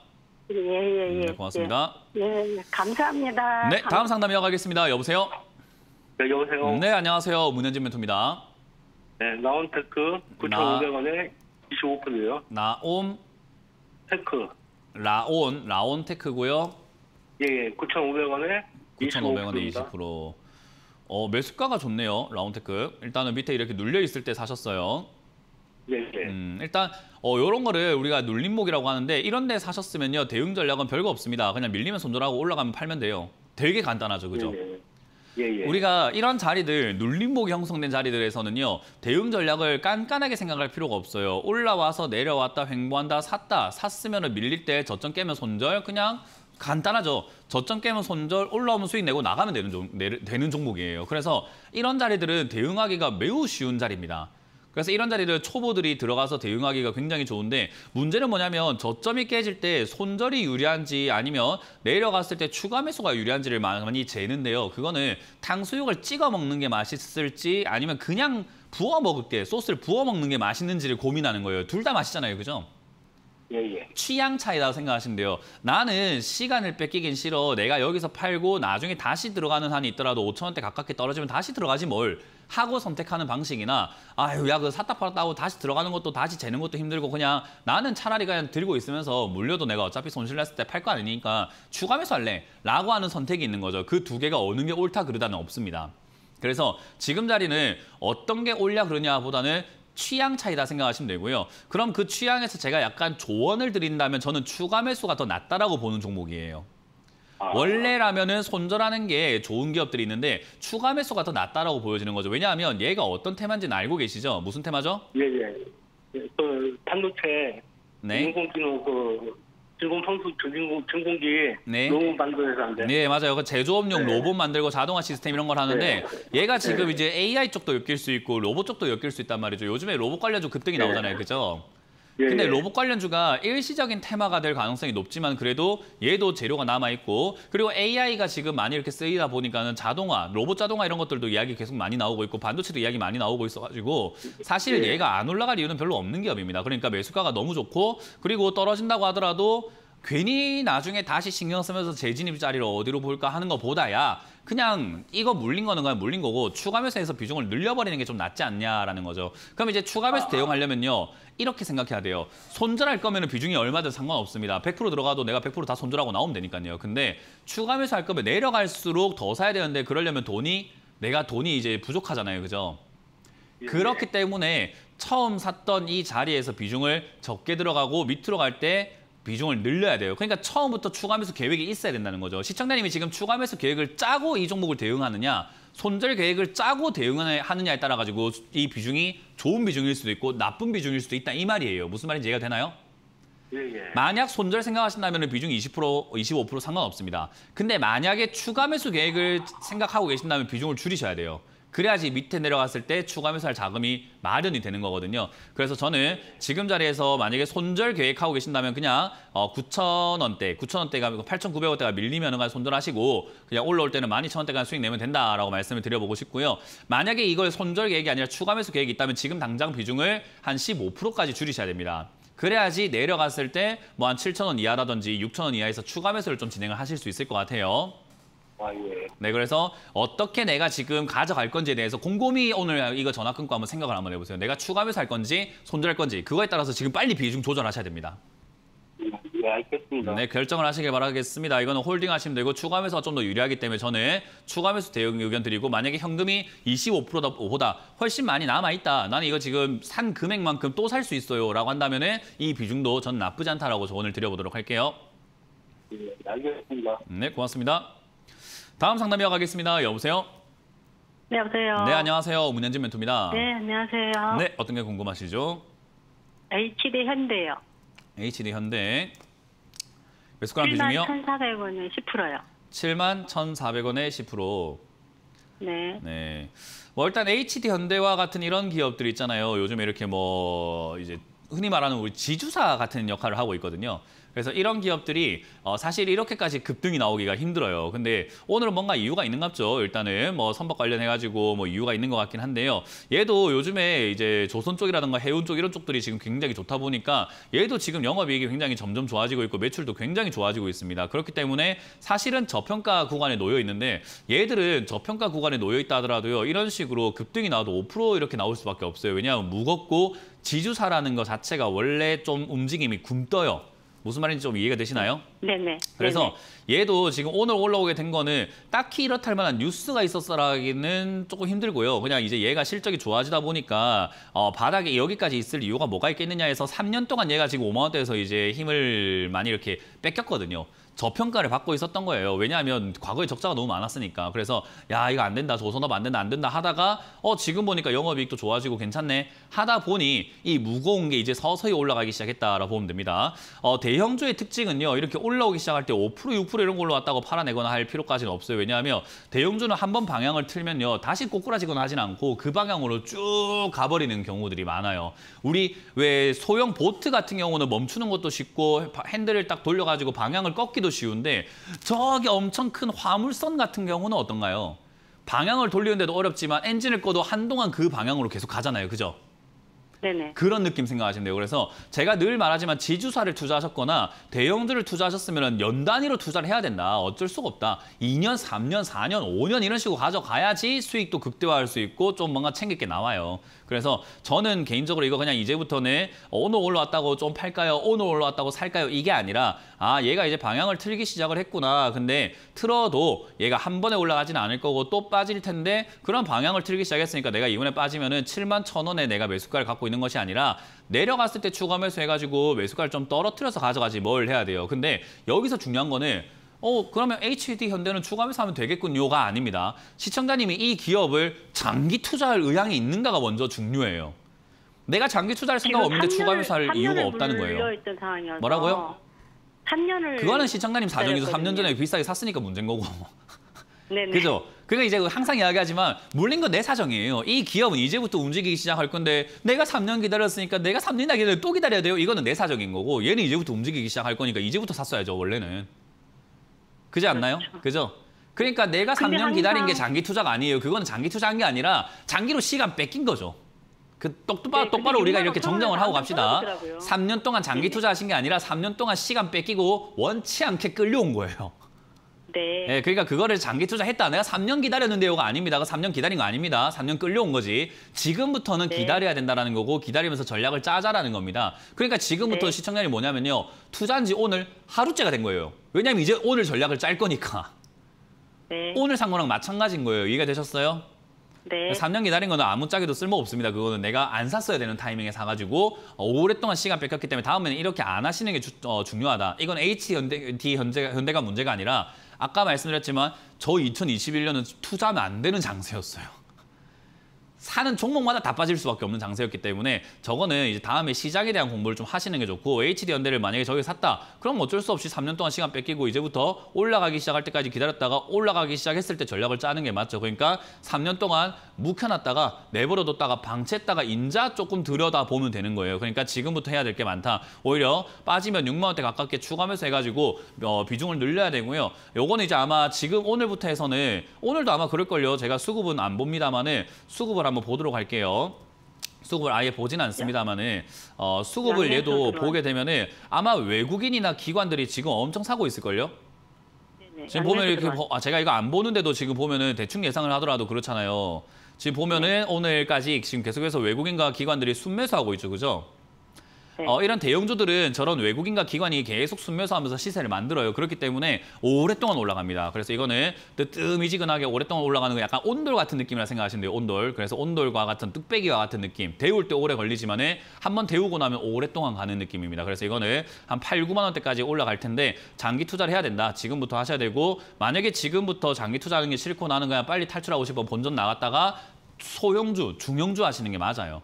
Speaker 1: 예, 예, 예. 음, 네, 고맙습니다. 예, 예, 예. 감사합니다. 네, 다음 상담 이어가겠습니다. 여보세요? 네, 여보세요? 네, 안녕하세요. 문현진 멘토입니다. 네, 나온테크 9,500원에 25%예요. 나온 테크. 라온, 라온 테크고요. 예, 예, 9,500원에 9,500원에 25%. 25%. 어, 매수가가 좋네요. 라운테크. 일단은 밑에 이렇게 눌려 있을 때 사셨어요. 네. 네. 음, 일단 어, 이런 거를 우리가 눌림목이라고 하는데 이런 데 사셨으면요. 대응 전략은 별거 없습니다. 그냥 밀리면 손절하고 올라가면 팔면 돼요. 되게 간단하죠. 그죠? 예예. 네, 네. 예. 우리가 이런 자리들, 눌림목이 형성된 자리들에서는요. 대응 전략을 깐깐하게 생각할 필요가 없어요. 올라와서 내려왔다, 횡보한다, 샀다, 샀으면 밀릴 때 저점 깨면 손절, 그냥 간단하죠. 저점 깨면 손절, 올라오면 수익 내고 나가면 되는, 종, 되는 종목이에요. 그래서 이런 자리들은 대응하기가 매우 쉬운 자리입니다. 그래서 이런 자리를 초보들이 들어가서 대응하기가 굉장히 좋은데 문제는 뭐냐면 저점이 깨질 때 손절이 유리한지 아니면 내려갔을 때 추가 매수가 유리한지를 많이 재는데요. 그거는 탕수육을 찍어 먹는 게 맛있을지 아니면 그냥 부어 먹을 때 소스를 부어 먹는 게 맛있는지를 고민하는 거예요. 둘 다 맛있잖아요. 그죠? 예, 예. 취향 차이라고 생각하시면 돼요. 나는 시간을 뺏기긴 싫어. 내가 여기서 팔고 나중에 다시 들어가는 한이 있더라도 5천 원대 가깝게 떨어지면 다시 들어가지 뭘. 하고 선택하는 방식이나 아유 야 그거 샀다 팔았다 고 다시 들어가는 것도 다시 재는 것도 힘들고 그냥 나는 차라리 그냥 들고 있으면서 물려도 내가 어차피 손실 났을 때 팔 거 아니니까 추가 매수할래 라고 하는 선택이 있는 거죠. 그 두 개가 어느 게 옳다 그르다는 없습니다. 그래서 지금 자리는 어떤 게 옳냐 그러냐 보다는 취향 차이다 생각하시면 되고요. 그럼 그 취향에서 제가 약간 조언을 드린다면 저는 추가 매수가 더 낫다라고 보는 종목이에요. 아. 원래라면은 손절하는 게 좋은 기업들이 있는데 추가 매수가 더 낫다라고 보여지는 거죠. 왜냐하면 얘가 어떤 테마인지는 알고 계시죠? 무슨 테마죠? 예, 예. 예 그 반도체 네. 인공지능 그 진공 청수 진공 진공기 네. 로봇 만들어서 안 돼. 네 맞아요. 그 제조업용 네. 로봇 만들고 자동화 시스템 이런 걸 하는데 네. 얘가 지금 네. 이제 AI 쪽도 엮일 수 있고 로봇 쪽도 엮일 수 있단 말이죠. 요즘에 로봇 관련 좀 급등이 네. 나오잖아요, 그죠? 예, 근데 예. 로봇 관련주가 일시적인 테마가 될 가능성이 높지만 그래도 얘도 재료가 남아 있고 그리고 AI가 지금 많이 이렇게 쓰이다 보니까는 자동화, 로봇 자동화 이런 것들도 이야기 계속 많이 나오고 있고 반도체도 이야기 많이 나오고 있어가지고 사실 예. 얘가 안 올라갈 이유는 별로 없는 기업입니다. 그러니까 매수가가 너무 좋고 그리고 떨어진다고 하더라도 괜히 나중에 다시 신경 쓰면서 재진입 자리를 어디로 볼까 하는 것보다야 그냥 이거 물린 거는 그냥 물린 거고 추가 매수해서 비중을 늘려버리는 게 좀 낫지 않냐라는 거죠. 그럼 이제 추가 매수 대응하려면요. 이렇게 생각해야 돼요. 손절할 거면 비중이 얼마든 상관없습니다. 100% 들어가도 내가 100%다 손절하고 나오면 되니까요. 근데 추가 매수할 거면 내려갈수록 더 사야 되는데 그러려면 돈이 내가 돈이 이제 부족하잖아요. 그죠? 예. 그렇기 때문에 처음 샀던 이 자리에서 비중을 적게 들어가고 밑으로 갈때 비중을 늘려야 돼요. 그러니까 처음부터 추가 매수 계획이 있어야 된다는 거죠. 시청자님이 지금 추가 매수 계획을 짜고 이 종목을 대응하느냐 손절 계획을 짜고 대응하느냐에 따라 가지고 이 비중이 좋은 비중일 수도 있고 나쁜 비중일 수도 있다 이 말이에요. 무슨 말인지 이해가 되나요? 예, 예. 만약 손절 생각하신다면 비중 20%, 25% 상관없습니다. 근데 만약에 추가 매수 계획을 생각하고 계신다면 비중을 줄이셔야 돼요. 그래야지 밑에 내려갔을 때 추가 매수할 자금이 마련이 되는 거거든요. 그래서 저는 지금 자리에서 만약에 손절 계획하고 계신다면 그냥 9,000원대, 어, 9,000원대가 8,900원대가 밀리면 은 손절하시고 그냥 올라올 때는 1 2 0 0 0원대가 수익 내면 된다라고 말씀을 드려보고 싶고요. 만약에 이걸 손절 계획이 아니라 추가 매수 계획이 있다면 지금 당장 비중을 한 15%까지 줄이셔야 됩니다. 그래야지 내려갔을 때 뭐 한 7,000원 이하라든지 6,000원 이하에서 추가 매수를 좀 진행을 하실 수 있을 것 같아요. 아, 예. 네, 그래서 어떻게 내가 지금 가져갈 건지에 대해서 곰곰이 오늘 이거 전화 끊고 한번 생각을 한번 해보세요. 내가 추가하면서 할 건지 손절할 건지 그거에 따라서 지금 빨리 비중 조절하셔야 됩니다. 네, 알겠습니다. 네, 결정을 하시길 바라겠습니다. 이거는 홀딩 하시면 되고 추가 매수가 좀 더 유리하기 때문에 저는 추가 매수 대응 의견 드리고 만약에 현금이 25%보다 훨씬 많이 남아있다. 나는 이거 지금 산 금액만큼 또 살 수 있어요. 라고 한다면 은이 비중도 전 나쁘지 않다라고 조언을 드려보도록 할게요. 네, 알겠습니다. 네, 고맙습니다. 다음 상담 이어가겠습니다. 여보세요? 네, 여보세요. 네, 안녕하세요. 문현진 멘토입니다. 네, 안녕하세요. 네, 어떤 게 궁금하시죠? HD 현대요. HD 현대. 매수가랑 비중이요? 7만 1,400원에 10%요. 7만 1,400원에 10%. 네. 네. 뭐 일단 HD 현대와 같은 이런 기업들 있잖아요. 요즘에 이렇게 뭐 이제 흔히 말하는 우리 지주사 같은 역할을 하고 있거든요. 그래서 이런 기업들이 어, 사실 이렇게까지 급등이 나오기가 힘들어요. 근데 오늘은 뭔가 이유가 있는 같죠. 일단은 뭐 선박 관련해가지고 뭐 이유가 있는 것 같긴 한데요. 얘도 요즘에 이제 조선 쪽이라든가 해운 쪽 이런 쪽들이 지금 굉장히 좋다 보니까 얘도 지금 영업이익이 굉장히 점점 좋아지고 있고 매출도 굉장히 좋아지고 있습니다. 그렇기 때문에 사실은 저평가 구간에 놓여 있는데 얘들은 저평가 구간에 놓여 있다 하더라도요. 이런 식으로 급등이 나와도 5% 이렇게 나올 수밖에 없어요. 왜냐하면 무겁고 지주사라는 것 자체가 원래 좀 움직임이 굼떠요. 무슨 말인지 좀 이해가 되시나요? 네네. 그래서 네네. 얘도 지금 오늘 올라오게 된 거는 딱히 이렇할 다 만한 뉴스가 있었어라기는 조금 힘들고요. 그냥 이제 얘가 실적이 좋아지다 보니까 어, 바닥에 여기까지 있을 이유가 뭐가 있겠느냐 해서 3년 동안 얘가 지금 5만 원대에서 이제 힘을 많이 이렇게 뺏겼거든요. 저평가를 받고 있었던 거예요. 왜냐하면 과거에 적자가 너무 많았으니까. 그래서 야 이거 안 된다, 조선업 안 된다, 안 된다 하다가 어 지금 보니까 영업이익도 좋아지고 괜찮네 하다 보니 이 무거운 게 이제 서서히 올라가기 시작했다라고 보면 됩니다. 어, 대형주의 특징은요. 이렇게 올라오기 시작할 때 5%, 6% 이런 걸로 왔다고 팔아내거나 할 필요까지는 없어요. 왜냐하면 대형주는 한 번 방향을 틀면요. 다시 꼬꾸라지거나 하진 않고 그 방향으로 쭉 가버리는 경우들이 많아요. 우리 왜 소형 보트 같은 경우는 멈추는 것도 쉽고 핸들을 딱 돌려가 가지고 방향을 꺾기도 쉬운데 저기 엄청 큰 화물선 같은 경우는 어떤가요? 방향을 돌리는데도 어렵지만 엔진을 꺼도 한동안 그 방향으로 계속 가잖아요. 그죠? 네네. 그런 느낌 생각하시면 돼요. 그래서 제가 늘 말하지만 지주사를 투자하셨거나 대형주를 투자하셨으면 연 단위로 투자를 해야 된다. 어쩔 수가 없다. 2년, 3년, 4년, 5년 이런 식으로 가져가야지 수익도 극대화할 수 있고 좀 뭔가 챙길 게 나와요. 그래서 저는 개인적으로 이거 그냥 이제부터는 어느 올라왔다고 좀 팔까요? 어느 올라왔다고 살까요? 이게 아니라 아 얘가 이제 방향을 틀기 시작을 했구나. 근데 틀어도 얘가 한 번에 올라가진 않을 거고 또 빠질 텐데 그런 방향을 틀기 시작했으니까 내가 이번에 빠지면은 7만 1천 원에 내가 매수가를 갖고 있는 것이 아니라 내려갔을 때 추가 매수해가지고 매수가를 좀 떨어뜨려서 가져가지 뭘 해야 돼요. 근데 여기서 중요한 거는 어 그러면 HD 현대는 추가해서 하면 되겠군요가 아닙니다. 시청자님이 이 기업을 장기 투자할 의향이 있는가가 먼저 중요해요. 내가 장기 투자할 생각 없는데 추가 회사를 이유가 없다는 거예요. 뭐라고요? 3년을 그거는 시청자님 사정이죠. 3년 전에 비싸게 샀으니까 문제인 거고. 네네. 그죠? 그러니까 이제 항상 이야기하지만 물린 건 내 사정이에요. 이 기업은 이제부터 움직이기 시작할 건데 내가 3년 기다렸으니까 내가 3년이나 기다려 또 기다려야 돼요. 이거는 내 사정인 거고 얘는 이제부터 움직이기 시작할 거니까 이제부터 샀어야죠, 원래는. 그지 않나요? 그렇죠. 그죠? 그러니까 내가 3년 항상... 기다린 게 장기 투자가 아니에요. 그건 장기 투자한 게 아니라 장기로 시간 뺏긴 거죠. 그 똑바로, 네, 똑바로 우리가 이렇게 정정을 하고 갑시다. 떨어지더라고요. 3년 동안 장기 네. 투자하신 게 아니라 3년 동안 시간 뺏기고 원치 않게 끌려온 거예요. 네. 네. 그러니까 그거를 장기 투자했다. 내가 3년 기다렸는데요가 아닙니다. 그 3년 기다린 거 아닙니다. 3년 끌려온 거지. 지금부터는 네. 기다려야 된다는 거고 기다리면서 전략을 짜자라는 겁니다. 그러니까 지금부터 네. 시청률이 뭐냐면요. 투자한 지 오늘 하루째가 된 거예요. 왜냐면 하 이제 오늘 전략을 짤 거니까. 네. 오늘 산 거랑 마찬가지인 거예요. 이해가 되셨어요? 네. 3년 기다린 거는 아무짝에도 쓸모없습니다. 그거는 내가 안 샀어야 되는 타이밍에 사가지고 어, 오랫동안 시간 뺏겼기 때문에 다음에는 이렇게 안 하시는 게 주, 어, 중요하다. 이건 HD현대 현대가 문제가 아니라 아까 말씀드렸지만 저 2021년은 투자는 안 되는 장세였어요. 사는 종목마다 다 빠질 수밖에 없는 장세였기 때문에 저거는 이제 다음에 시작에 대한 공부를 좀 하시는 게 좋고 HD 연대를 만약에 저기 샀다 그럼 어쩔 수 없이 3년 동안 시간 뺏기고 이제부터 올라가기 시작할 때까지 기다렸다가 올라가기 시작했을 때 전략을 짜는 게 맞죠. 그러니까 3년 동안 묵혀놨다가 내버려뒀다가 방치했다가 인자 조금 들여다보면 되는 거예요. 그러니까 지금부터 해야 될 게 많다. 오히려 빠지면 6만 원대 가깝게 추가하면서 해가지고 어, 비중을 늘려야 되고요. 요거는 이제 아마 지금 오늘부터 해서는 오늘도 아마 그럴걸요. 제가 수급은 안 봅니다만은 수급을 한 한번 보도록 할게요. 수급을 아예 보진 않습니다만은 어, 수급을 얘도 보게 되면은 아마 외국인이나 기관들이 지금 엄청 사고 있을걸요? 지금 보면 이렇게 뭐, 아, 제가 이거 안 보는데도 지금 보면은 대충 예상을 하더라도 그렇잖아요. 지금 보면은 네. 오늘까지 지금 계속해서 외국인과 기관들이 순매수하고 있죠, 그죠? 네. 어, 이런 대형주들은 저런 외국인과 기관이 계속 순매수하면서 시세를 만들어요. 그렇기 때문에 오랫동안 올라갑니다. 그래서 이거는 뜨미지근하게 오랫동안 올라가는 거 약간 온돌 같은 느낌이라 생각하시면 돼요. 온돌. 그래서 온돌과 같은 뚝배기와 같은 느낌. 데울 때 오래 걸리지만 한번 데우고 나면 오랫동안 가는 느낌입니다. 그래서 이거는 한 8, 9만 원대까지 올라갈 텐데 장기 투자를 해야 된다. 지금부터 하셔야 되고 만약에 지금부터 장기 투자하는 게 싫고 나는 그냥 빨리 탈출하고 싶어 본전 나갔다가 소형주, 중형주 하시는 게 맞아요.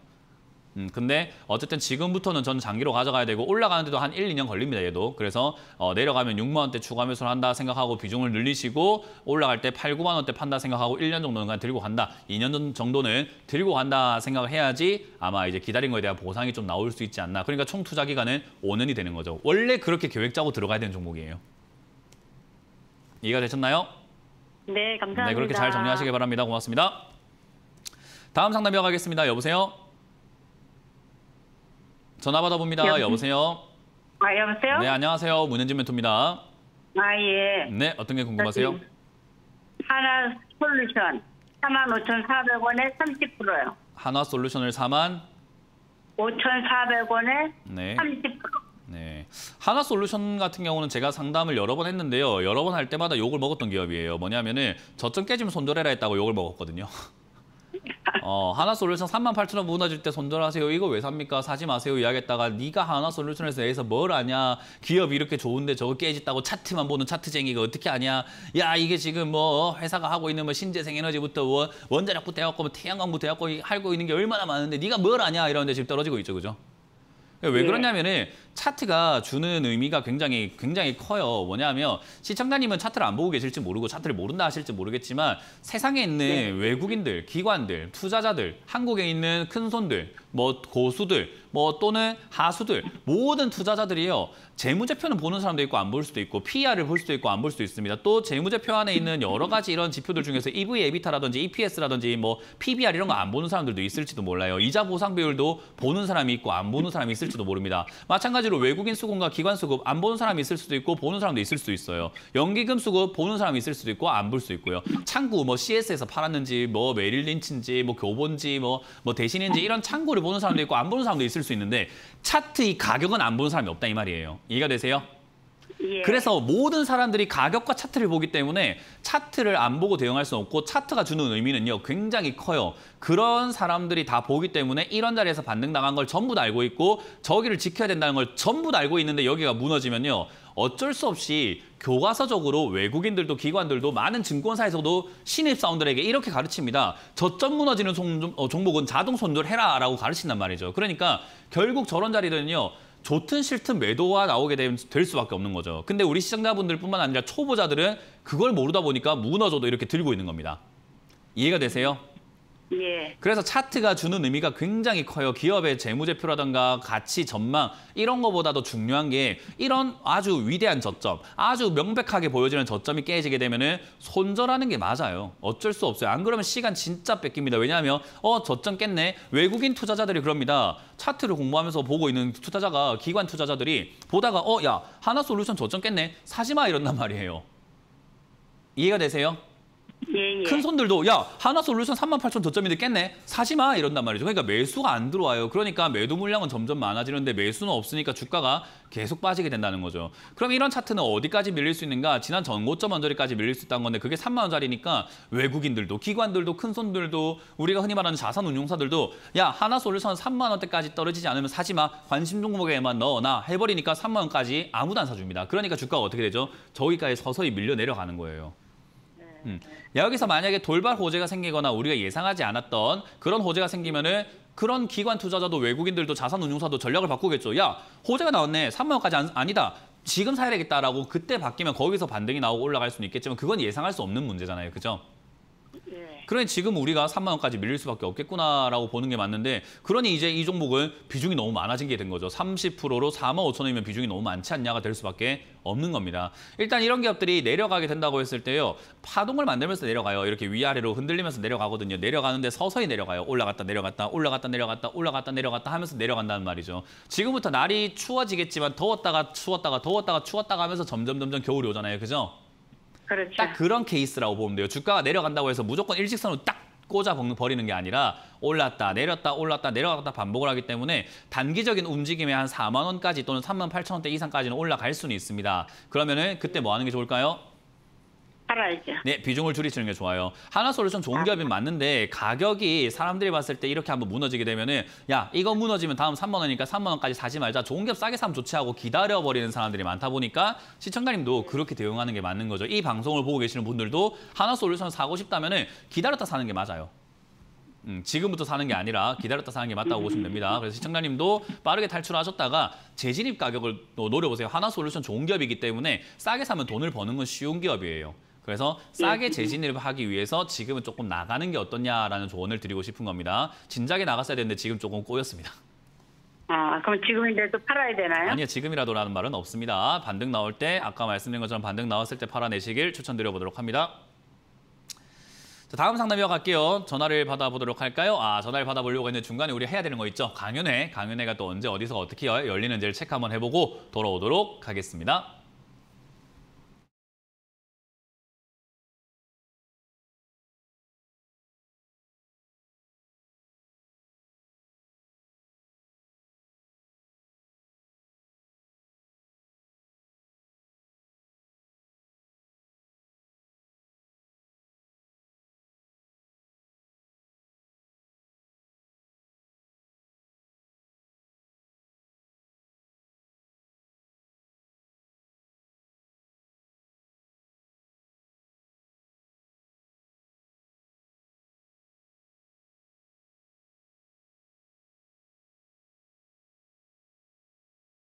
Speaker 1: 음, 근데 어쨌든 지금부터는 저는 장기로 가져가야 되고 올라가는데도 한 1, 2년 걸립니다. 얘도. 그래서 어, 내려가면 6만 원대 추가 매수를 한다 생각하고 비중을 늘리시고 올라갈 때 8, 9만 원대 판다 생각하고 1년 정도는 그냥 들고 간다. 2년 정도는 들고 간다 생각을 해야지 아마 이제 기다린 거에 대한 보상이 좀 나올 수 있지 않나. 그러니까 총 투자 기간은 5년이 되는 거죠. 원래 그렇게 계획 짜고 들어가야 되는 종목이에요. 이해가 되셨나요? 네, 감사합니다. 네, 그렇게 잘 정리하시길 바랍니다. 고맙습니다. 다음 상담이어 가겠습니다. 여보세요? 전화 받아봅니다. 여보세요? 아, 여보세요? 네, 안녕하세요. 문현진 멘토입니다. 아, 예. 네, 어떤 게 궁금하세요? 하나 솔루션 45,400원에 30%요. 하나 솔루션을 4만 5,400원에 네. 30%. 네. 하나 솔루션 같은 경우는 제가 상담을 여러 번 했는데요. 여러 번 할 때마다 욕을 먹었던 기업이에요. 뭐냐면은 저점 깨지면 손절해라 했다고 욕을 먹었거든요. 어, 하나솔루션 3 8 0 0원 무너질 때 손절하세요. 이거 왜 삽니까? 사지 마세요. 이야기했다가 네가 하나솔루션에서 여기서 뭘 아냐? 기업이 이렇게 좋은데 저거 깨졌다고 차트만 보는 차트쟁이가 어떻게 아냐? 야 이게 지금 뭐 어, 회사가 하고 있는 뭐 신재생에너지부터 원, 원자력부터 해갖고 뭐 태양광부터 해갖고 하고 있는 게 얼마나 많은데 네가 뭘 아냐? 이러는데 지금 떨어지고 있죠. 그죠? 왜 예. 그러냐면은 차트가 주는 의미가 굉장히 굉장히 커요. 뭐냐면 시청자님은 차트를 안 보고 계실지 모르고 차트를 모른다 하실지 모르겠지만 세상에 있는 네. 외국인들, 기관들, 투자자들, 한국에 있는 큰손들, 뭐 고수들, 뭐 또는 하수들 모든 투자자들이요 재무제표는 보는 사람도 있고 안 볼 수도 있고 p r 을볼 수도 있고 안 볼 수도 있습니다. 또 재무제표 안에 있는 여러 가지 이런 지표들 중에서 EV, EBITDA라든지 EPS라든지 뭐 PBR 이런 거 안 보는 사람들도 있을지도 몰라요. 이자 보상 비율도 보는 사람이 있고 안 보는 사람이 있을지도 모릅니다. 마찬가지. 마찬가지로 외국인 수급과 기관 수급 안 보는 사람이 있을 수도 있고 보는 사람도 있을 수 있어요. 연기금 수급 보는 사람이 있을 수도 있고 안 볼 수 있고요. 창구 뭐 CS에서 팔았는지 뭐 메릴린치인지 뭐 교본지 뭐, 뭐 대신인지 이런 창구를 보는 사람도 있고 안 보는 사람도 있을 수 있는데 차트 이 가격은 안 보는 사람이 없다 이 말이에요. 이해가 되세요? 예. 그래서 모든 사람들이 가격과 차트를 보기 때문에 차트를 안 보고 대응할 수 없고 차트가 주는 의미는요 굉장히 커요. 그런 사람들이 다 보기 때문에 이런 자리에서 반등당한 걸 전부 다 알고 있고 저기를 지켜야 된다는 걸 전부 다 알고 있는데 여기가 무너지면요 어쩔 수 없이 교과서적으로 외국인들도 기관들도 많은 증권사에서도 신입 사원들에게 이렇게 가르칩니다. 저점 무너지는 어, 종목은 자동 손절해라라고 가르친단 말이죠. 그러니까 결국 저런 자리들은요. 좋든 싫든 매도가 나오게 되면 될 수밖에 없는 거죠. 근데 우리 시청자분들뿐만 아니라 초보자들은 그걸 모르다 보니까 무너져도 이렇게 들고 있는 겁니다. 이해가 되세요? 예. 그래서 차트가 주는 의미가 굉장히 커요. 기업의 재무제표라든가 가치 전망 이런 것보다도 중요한 게 이런 아주 위대한 저점, 아주 명백하게 보여지는 저점이 깨지게 되면은 손절하는 게 맞아요. 어쩔 수 없어요. 안 그러면 시간 진짜 뺏깁니다. 왜냐하면 어 저점 깼네. 외국인 투자자들이 그럽니다. 차트를 공부하면서 보고 있는 투자자가 기관 투자자들이 보다가 어 야 하나솔루션 저점 깼네. 사지 마 이런단 말이에요. 이해가 되세요? 예, 예. 큰 손들도 야 하나솔루션 3만 8천 저점인데 깼네 사지마 이런단 말이죠. 그러니까 매수가 안 들어와요. 그러니까 매도 물량은 점점 많아지는데 매수는 없으니까 주가가 계속 빠지게 된다는 거죠. 그럼 이런 차트는 어디까지 밀릴 수 있는가? 지난 전고점 언저리까지 밀릴 수 있다는 건데 그게 3만 원짜리니까 외국인들도 기관들도 큰 손들도 우리가 흔히 말하는 자산운용사들도 야 하나솔루션 3만 원대까지 떨어지지 않으면 사지마 관심 종목에만 넣어놔 해버리니까 3만 원까지 아무도 안 사줍니다. 그러니까 주가가 어떻게 되죠? 저기까지 서서히 밀려 내려가는 거예요. 음. 여기서 만약에 돌발 호재가 생기거나 우리가 예상하지 않았던 그런 호재가 생기면은 그런 기관 투자자도 외국인들도 자산운용사도 전략을 바꾸겠죠. 야 호재가 나왔네. 3만 원까지 안, 아니다. 지금 사야 되겠다라고 그때 바뀌면 거기서 반등이 나오고 올라갈 수는 있겠지만 그건 예상할 수 없는 문제잖아요. 그죠? 예. 그러니 지금 우리가 3만 원까지 밀릴 수밖에 없겠구나라고 보는 게 맞는데 그러니 이제 이 종목은 비중이 너무 많아진 게 된 거죠. 30%로 4만 5천 원이면 비중이 너무 많지 않냐가 될 수밖에 없는 겁니다. 일단 이런 기업들이 내려가게 된다고 했을 때요. 파동을 만들면서 내려가요. 이렇게 위아래로 흔들리면서 내려가거든요. 내려가는데 서서히 내려가요. 올라갔다 내려갔다 올라갔다 내려갔다 올라갔다 내려갔다 하면서 내려간다는 말이죠. 지금부터 날이 추워지겠지만 더웠다가 추웠다가 더웠다가 추웠다가 하면서 점점 점점 겨울이 오잖아요. 그죠? 그렇죠. 딱 그런 케이스라고 보면 돼요. 주가가 내려간다고 해서 무조건 일직선으로 딱 꽂아 버리는 게 아니라 올랐다 내렸다 올랐다 내려갔다 반복을 하기 때문에 단기적인 움직임에 한 4만 원까지 또는 3만 8천 원대 이상까지는 올라갈 수는 있습니다. 그러면은 그때 뭐 하는 게 좋을까요? 팔아야죠. 네, 비중을 줄이시는 게 좋아요. 하나솔루션 좋은 아. 기업이 맞는데 가격이 사람들이 봤을 때 이렇게 한번 무너지게 되면은 야 이거 무너지면 다음 3만 원이니까 3만 원까지 사지 말자. 좋은 기업 싸게 사면 좋지 하고 기다려버리는 사람들이 많다 보니까 시청자님도 그렇게 대응하는 게 맞는 거죠. 이 방송을 보고 계시는 분들도 하나솔루션 사고 싶다면은 기다렸다 사는 게 맞아요. 음, 지금부터 사는 게 아니라 기다렸다 사는 게 맞다고 보시면 됩니다. 그래서 시청자님도 빠르게 탈출하셨다가 재진입 가격을 노려보세요. 하나솔루션 좋은 기업이기 때문에 싸게 사면 돈을 버는 건 쉬운 기업이에요. 그래서 싸게 재진입하기 위해서 지금은 조금 나가는 게어떻냐라는 조언을 드리고 싶은 겁니다. 진작에 나갔어야 되는데 지금 조금 꼬였습니다. 아, 그럼 지금인데도 팔아야 되나요? 아니요, 지금이라도라는 말은 없습니다. 반등 나올 때, 아까 말씀드린 것처럼 반등 나왔을 때 팔아내시길 추천드려보도록 합니다. 자, 다음 상담 이어갈게요. 전화를 받아보도록 할까요? 아, 전화를 받아보려고 했는데 중간에 우리 해야 되는 거 있죠? 강연회, 강연회가 또 언제 어디서 어떻게 열리는지를 체크 한번 해보고 돌아오도록 하겠습니다.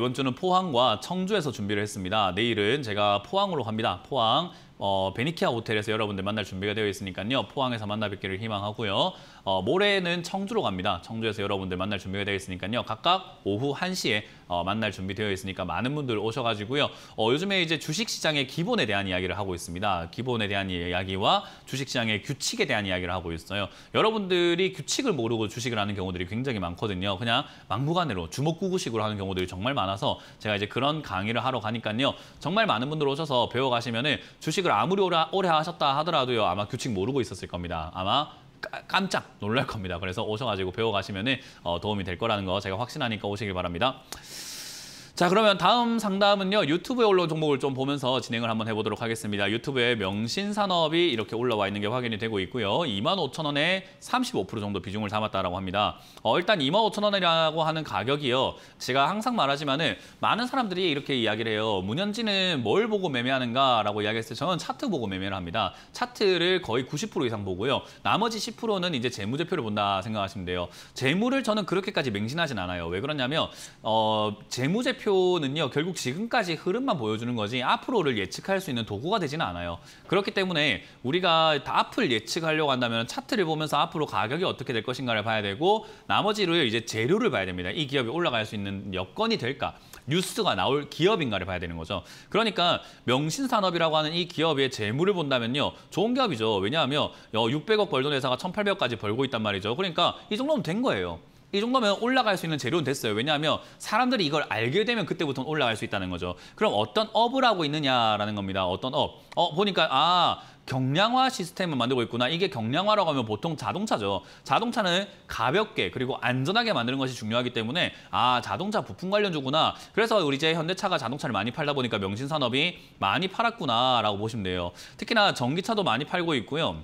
Speaker 1: 이번 주는 포항과 청주에서 준비를 했습니다. 내일은 제가 포항으로 갑니다. 포항 어, 베니키아 호텔에서 여러분들 만날 준비가 되어 있으니까요. 포항에서 만나 뵙기를 희망하고요. 어, 모레는 청주로 갑니다. 청주에서 여러분들 만날 준비가 되어 있으니까요. 각각 오후 1시에 어, 만날 준비되어 있으니까 많은 분들 오셔가지고요. 어, 요즘에 이제 주식시장의 기본에 대한 이야기를 하고 있습니다. 기본에 대한 이야기와 주식시장의 규칙에 대한 이야기를 하고 있어요. 여러분들이 규칙을 모르고 주식을 하는 경우들이 굉장히 많거든요. 그냥 막무가내로 주먹구구식으로 하는 경우들이 정말 많아서 제가 이제 그런 강의를 하러 가니까요. 정말 많은 분들 오셔서 배워가시면 은 주식을 교직을 아무리 오래, 오래 하셨다 하더라도요. 아마 규칙 모르고 있었을 겁니다. 아마 깜짝 놀랄 겁니다. 그래서 오셔가지고 배워가시면 어, 도움이 될 거라는 거 제가 확신하니까 오시길 바랍니다. 자 그러면 다음 상담은요 유튜브에 올라온 종목을 좀 보면서 진행을 한번 해보도록 하겠습니다. 유튜브에 명신산업이 이렇게 올라와 있는 게 확인이 되고 있고요. 2만 5천 원에 35% 정도 비중을 담았다라고 합니다. 어, 일단 2만 5천 원이라고 하는 가격이요. 제가 항상 말하지만은 많은 사람들이 이렇게 이야기를 해요. 문현진은 뭘 보고 매매하는가라고 이야기했을 때 저는 차트 보고 매매를 합니다. 차트를 거의 90% 이상 보고요. 나머지 10%는 이제 재무제표를 본다 생각하시면 돼요. 재무를 저는 그렇게까지 맹신하진 않아요. 왜 그러냐면 어, 재무제표 지표는요 결국 지금까지 흐름만 보여주는 거지 앞으로를 예측할 수 있는 도구가 되지는 않아요. 그렇기 때문에 우리가 다 앞을 예측하려고 한다면 차트를 보면서 앞으로 가격이 어떻게 될 것인가를 봐야 되고 나머지를 이제 재료를 봐야 됩니다. 이 기업이 올라갈 수 있는 여건이 될까? 뉴스가 나올 기업인가를 봐야 되는 거죠. 그러니까 명신산업이라고 하는 이 기업의 재물을 본다면요. 좋은 기업이죠. 왜냐하면 600억 어, 벌던 회사가 1,800억까지 벌고 있단 말이죠. 그러니까 이 정도면 된 거예요. 이 정도면 올라갈 수 있는 재료는 됐어요. 왜냐하면 사람들이 이걸 알게 되면 그때부터는 올라갈 수 있다는 거죠. 그럼 어떤 업을 하고 있느냐라는 겁니다. 어떤 업. 어, 보니까 아, 경량화 시스템을 만들고 있구나. 이게 경량화라고 하면 보통 자동차죠. 자동차는 가볍게 그리고 안전하게 만드는 것이 중요하기 때문에 아 자동차 부품 관련주구나. 그래서 우리 이제 현대차가 자동차를 많이 팔다 보니까 명신산업이 많이 팔았구나라고 보시면 돼요. 특히나 전기차도 많이 팔고 있고요.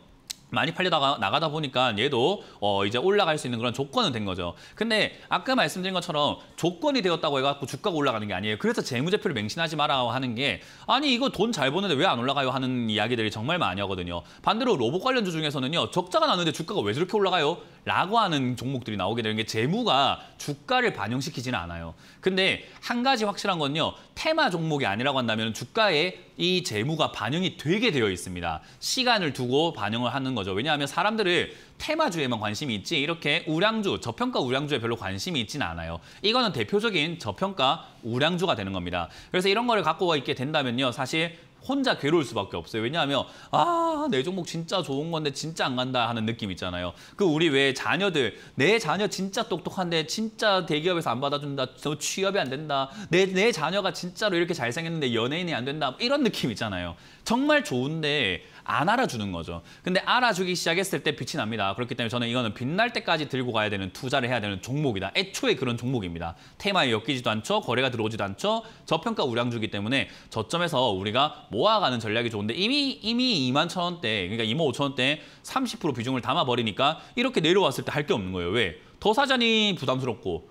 Speaker 1: 많이 팔려다가 나가다 보니까 얘도 어 이제 올라갈 수 있는 그런 조건은 된 거죠. 근데 아까 말씀드린 것처럼 조건이 되었다고 해갖고 주가가 올라가는 게 아니에요. 그래서 재무제표를 맹신하지 마라 하는 게 아니 이거 돈 잘 버는데 왜 안 올라가요 하는 이야기들이 정말 많이 하거든요. 반대로 로봇 관련주 중에서는요 적자가 나는데 주가가 왜 저렇게 올라가요? 라고 하는 종목들이 나오게 되는 게 재무가 주가를 반영시키지는 않아요. 근데 한 가지 확실한 건요 테마 종목이 아니라고 한다면 주가에 이 재무가 반영이 되게 되어 있습니다. 시간을 두고 반영을 하는 거죠. 왜냐하면 사람들을 테마주에만 관심이 있지 이렇게 우량주, 저평가 우량주에 별로 관심이 있지는 않아요. 이거는 대표적인 저평가 우량주가 되는 겁니다. 그래서 이런 거를 갖고 있게 된다면요. 사실 혼자 괴로울 수밖에 없어요. 왜냐하면 아, 내 종목 진짜 좋은 건데 진짜 안 간다 하는 느낌 있잖아요. 그 우리 왜 자녀들 내 자녀 진짜 똑똑한데 진짜 대기업에서 안 받아준다. 저 취업이 안 된다. 내, 내 자녀가 진짜로 이렇게 잘생겼는데 연예인이 안 된다. 이런 느낌 있잖아요. 정말 좋은데 안 알아주는 거죠. 근데 알아주기 시작했을 때 빛이 납니다. 그렇기 때문에 저는 이거는 빛날 때까지 들고 가야 되는 투자를 해야 되는 종목이다. 애초에 그런 종목입니다. 테마에 엮이지도 않죠. 거래가 들어오지도 않죠. 저평가 우량주기 때문에 저점에서 우리가 모아가는 전략이 좋은데 이미 이미 2만 1천 원대 그러니까 2만 5천 원대 30% 비중을 담아버리니까 이렇게 내려왔을 때 할 게 없는 거예요. 왜? 더사전이 부담스럽고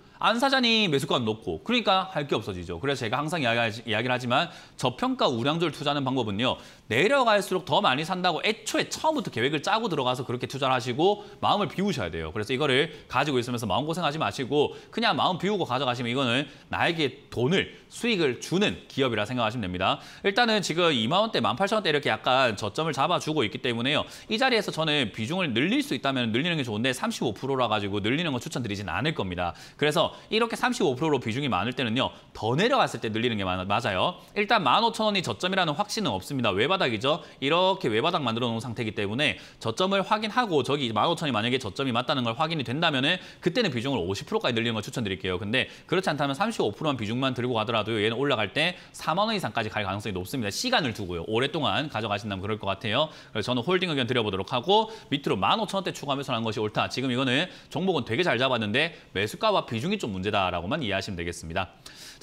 Speaker 1: 안사자니 매수권 놓고 그러니까 할 게 없어지죠. 그래서 제가 항상 이야기를 하지이야기 하지만 저평가 우량주를 투자하는 방법은요. 내려갈수록 더 많이 산다고 애초에 처음부터 계획을 짜고 들어가서 그렇게 투자를 하시고 마음을 비우셔야 돼요. 그래서 이거를 가지고 있으면서 마음고생하지 마시고 그냥 마음 비우고 가져가시면 이거는 나에게 돈을 수익을 주는 기업이라 생각하시면 됩니다. 일단은 지금 2만 원대, 1 8 0 0 0 원대 이렇게 약간 저점을 잡아주고 있기 때문에요. 이 자리에서 저는 비중을 늘릴 수 있다면 늘리는 게 좋은데 35%라 가지고 늘리는 거 추천드리진 않을 겁니다. 그래서 이렇게 35%로 비중이 많을 때는요. 더 내려갔을 때 늘리는 게 맞아요. 일단 15,000원이 저점이라는 확신은 없습니다. 외바닥이죠. 이렇게 외바닥 만들어 놓은 상태이기 때문에 저점을 확인하고 저기 15,000원이 만약에 저점이 맞다는 걸 확인이 된다면 은 그때는 비중을 50%까지 늘리는 걸 추천드릴게요. 근데 그렇지 않다면 35%만 비중만 들고 가더라도 얘는 올라갈 때 4만 원 이상까지 갈 가능성이 높습니다. 시간을 두고요. 오랫동안 가져가신다면 그럴 것 같아요. 그래서 저는 홀딩 의견 드려보도록 하고 밑으로 15,000원대 추가하면서 하는 것이 옳다. 지금 이거는 종목은 되게 잘 잡았는데 매수가와 비중이 좀 문제다라고만 이해하시면 되겠습니다.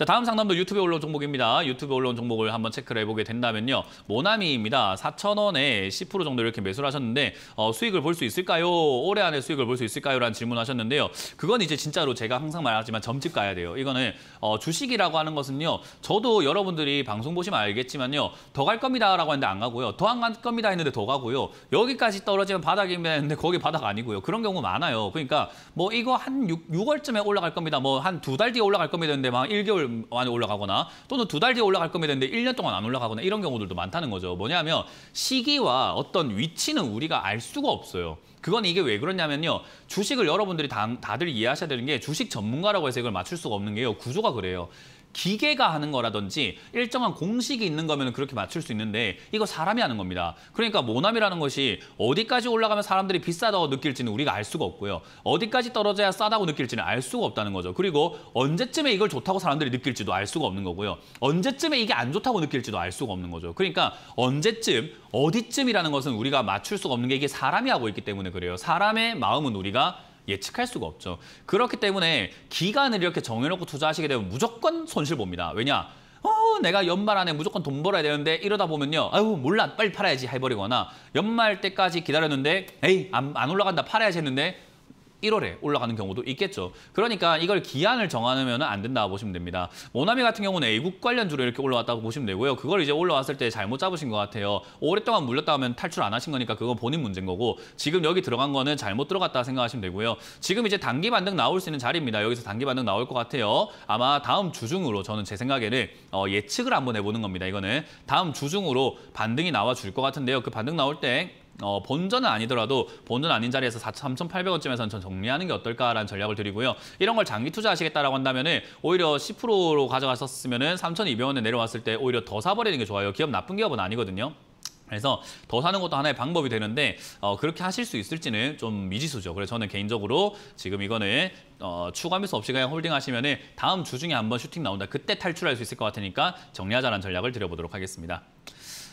Speaker 1: 자, 다음 상담도 유튜브에 올라온 종목입니다. 유튜브에 올라온 종목을 한번 체크를 해보게 된다면요. 모나미입니다. 4,000원에 10% 정도 이렇게 매수를 하셨는데 어, 수익을 볼 수 있을까요? 올해 안에 수익을 볼 수 있을까요? 라는 질문을 하셨는데요. 그건 이제 진짜로 제가 항상 말하지만 점집 가야 돼요. 이거는 어, 주식이라고 하는 것은요. 저도 여러분들이 방송 보시면 알겠지만요. 더 갈 겁니다 라고 하는데 안 가고요. 더 안 갈 겁니다 했는데 더 가고요. 여기까지 떨어지면 바닥입니다 했는데 거기 바닥 아니고요. 그런 경우 많아요. 그러니까 뭐 이거 한 6, 월쯤에 올라갈 겁니다. 뭐 한 두 달 뒤에 올라갈 겁니다 했는데 막 1개월 많이 올라가거나 또는 두 달 뒤에 올라갈 겁니다 했는데 1년 동안 안 올라가거나 이런 경우들도 많다는 거죠. 뭐냐면 시기와 어떤 위치는 우리가 알 수가 없어요. 그건 이게 왜 그러냐면요. 주식을 여러분들이 다, 다들 이해하셔야 되는 게 주식 전문가라고 해서 이걸 맞출 수가 없는 게요. 구조가 그래요. 기계가 하는 거라든지 일정한 공식이 있는 거면 그렇게 맞출 수 있는데 이거 사람이 하는 겁니다. 그러니까 모나미라는 것이 어디까지 올라가면 사람들이 비싸다고 느낄지는 우리가 알 수가 없고요. 어디까지 떨어져야 싸다고 느낄지는 알 수가 없다는 거죠. 그리고 언제쯤에 이걸 좋다고 사람들이 느낄지도 알 수가 없는 거고요. 언제쯤에 이게 안 좋다고 느낄지도 알 수가 없는 거죠. 그러니까 언제쯤, 어디쯤이라는 것은 우리가 맞출 수가 없는 게 이게 사람이 하고 있기 때문에 그래요. 사람의 마음은 우리가 예측할 수가 없죠. 그렇기 때문에 기간을 이렇게 정해놓고 투자하시게 되면 무조건 손실 봅니다. 왜냐? 어, 내가 연말 안에 무조건 돈 벌어야 되는데 이러다 보면요. 아유, 몰라. 빨리 팔아야지 해버리거나 연말 때까지 기다렸는데 에이, 안, 안 올라간다. 팔아야지 했는데 1월에 올라가는 경우도 있겠죠. 그러니까 이걸 기한을 정하면 안 된다고 보시면 됩니다. 모나미 같은 경우는 A국 관련주로 이렇게 올라왔다고 보시면 되고요. 그걸 이제 올라왔을 때 잘못 잡으신 것 같아요. 오랫동안 물렸다 하면 탈출 안 하신 거니까 그건 본인 문제인 거고 지금 여기 들어간 거는 잘못 들어갔다 생각하시면 되고요. 지금 이제 단기 반등 나올 수 있는 자리입니다. 여기서 단기 반등 나올 것 같아요. 아마 다음 주중으로 저는 제 생각에는 어, 예측을 한번 해보는 겁니다. 이거는 다음 주중으로 반등이 나와줄 것 같은데요. 그 반등 나올 때 어, 본전은 아니더라도 본전 아닌 자리에서 3,800원쯤에서는 전 정리하는 게 어떨까라는 전략을 드리고요. 이런 걸 장기 투자하시겠다라고 한다면 오히려 10%로 가져가셨으면은 3,200원에 내려왔을 때 오히려 더 사버리는 게 좋아요. 기업 나쁜 기업은 아니거든요. 그래서 더 사는 것도 하나의 방법이 되는데 어, 그렇게 하실 수 있을지는 좀 미지수죠. 그래서 저는 개인적으로 지금 이거는 어, 추가 매수 없이 그냥 홀딩하시면 다음 주 중에 한번 슈팅 나온다. 그때 탈출할 수 있을 것 같으니까 정리하자는 전략을 드려보도록 하겠습니다.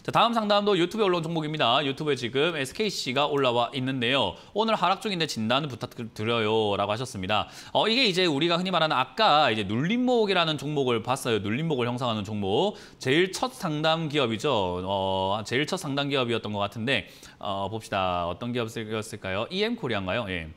Speaker 1: 자, 다음 상담도 유튜브에 올라온 종목입니다. 유튜브에 지금 SKC가 올라와 있는데요. 오늘 하락 중인데 진단 부탁드려요. 라고 하셨습니다. 어, 이게 이제 우리가 흔히 말하는 아까 이제 눌림목이라는 종목을 봤어요. 눌림목을 형성하는 종목. 제일 첫 상담 기업이죠. 어, 제일 첫 상담 기업이었던 것 같은데, 어, 봅시다. 어떤 기업이었을까요? EM 코리아인가요? 예.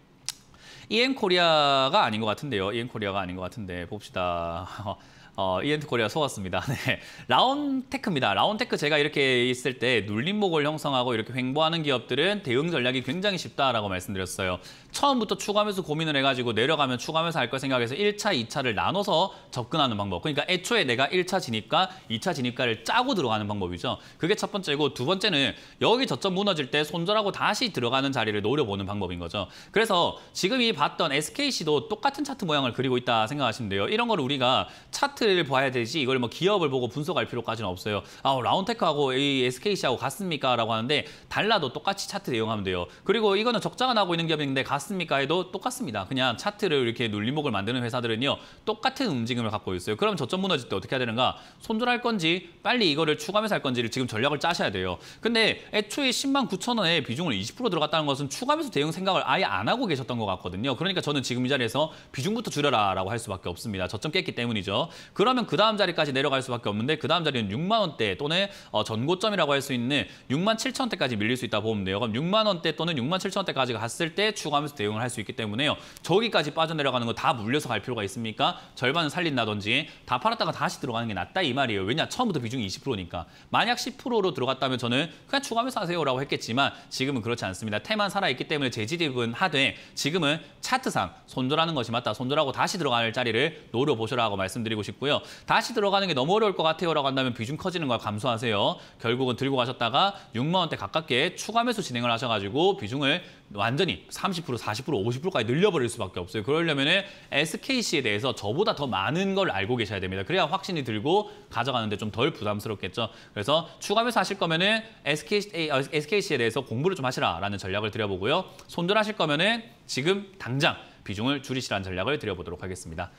Speaker 1: EM 코리아가 아닌 것 같은데요. EM 코리아가 아닌 것 같은데, 봅시다. 어, 이엔트 코리아 속았습니다. 네. 라운테크입니다. 라운테크 제가 이렇게 있을 때 눌림목을 형성하고 이렇게 횡보하는 기업들은 대응 전략이 굉장히 쉽다라고 말씀드렸어요. 처음부터 추가하면서 고민을 해가지고 내려가면 추가하면서 할 걸 생각해서 1차, 2차를 나눠서 접근하는 방법. 그러니까 애초에 내가 1차 진입과 2차 진입가를 짜고 들어가는 방법이죠. 그게 첫 번째고 두 번째는 여기 저점 무너질 때 손절하고 다시 들어가는 자리를 노려보는 방법인 거죠. 그래서 지금 이 봤던 SKC도 똑같은 차트 모양을 그리고 있다 생각하시면 돼요. 이런 걸 우리가 차트를 봐야 되지 이걸 뭐 기업을 보고 분석할 필요까지는 없어요. 아, 어, 라운테크하고 이 SKC하고 같습니까? 라고 하는데 달라도 똑같이 차트 내용하면 돼요. 그리고 이거는 적자가 나고 있는 기업인데 맞습니까? 해도 똑같습니다. 그냥 차트를 이렇게 눌림목을 만드는 회사들은요. 똑같은 움직임을 갖고 있어요. 그럼 저점 무너질 때 어떻게 해야 되는가? 손절할 건지 빨리 이거를 추가하면서 할 건지를 지금 전략을 짜셔야 돼요. 근데 애초에 10만 9천 원에 비중을 20% 들어갔다는 것은 추가하면서 대응 생각을 아예 안 하고 계셨던 것 같거든요. 그러니까 저는 지금 이 자리에서 비중부터 줄여라라고 할 수밖에 없습니다. 저점 깼기 때문이죠. 그러면 그 다음 자리까지 내려갈 수밖에 없는데 그 다음 자리는 6만 원대 또는 어, 전고점이라고 할 수 있는 6만 7천 원대까지 밀릴 수 있다 보면 돼요. 그럼 6만 원대 또는 6만 7천 원대까지 갔을 때추가하면 포함서 대응을 할 수 있기 때문에요. 저기까지 빠져내려가는 거 다 물려서 갈 필요가 있습니까? 절반은 살린다든지 다 팔았다가 다시 들어가는 게 낫다 이 말이에요. 왜냐? 처음부터 비중이 20%니까. 만약 10%로 들어갔다면 저는 그냥 추가하면서 하세요라고 했겠지만 지금은 그렇지 않습니다. 테만 살아있기 때문에 재지입은 하되 지금은 차트상 손절하는 것이 맞다. 손절하고 다시 들어갈 자리를 노려보셔라고 말씀드리고 싶고요. 다시 들어가는 게 너무 어려울 것 같아요라고 한다면 비중 커지는 걸 감수하세요. 결국은 들고 가셨다가 6만 원대 가깝게 추가 매수 진행을 하셔가지고 비중을 완전히 30%, 40%, 50%까지 늘려버릴 수밖에 없어요. 그러려면 SKC에 대해서 저보다 더 많은 걸 알고 계셔야 됩니다. 그래야 확신이 들고 가져가는데 좀 덜 부담스럽겠죠. 그래서 추가 매수 하실 거면 SKC, SKC에 대해서 공부를 좀 하시라라는 전략을 드려보고요. 손절하실 거면 지금 당장 비중을 줄이시라는 전략을 드려보도록 하겠습니다.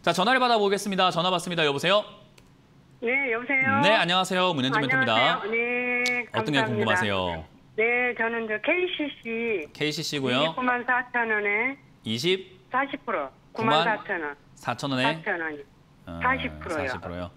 Speaker 1: 자, 전화를 받아보겠습니다. 전화 받습니다. 여보세요? 네, 여보세요? 네, 안녕하세요. 문현진 멘토입니다. 네, 감사합니다. 어떤 게 궁금하세요? 네, 저는 저 KCC. KCC고요. 9만 4천 원에. 20? 40%. 9만 4천 원. 4천 원에? 4천 원이. 40%요. 40%요.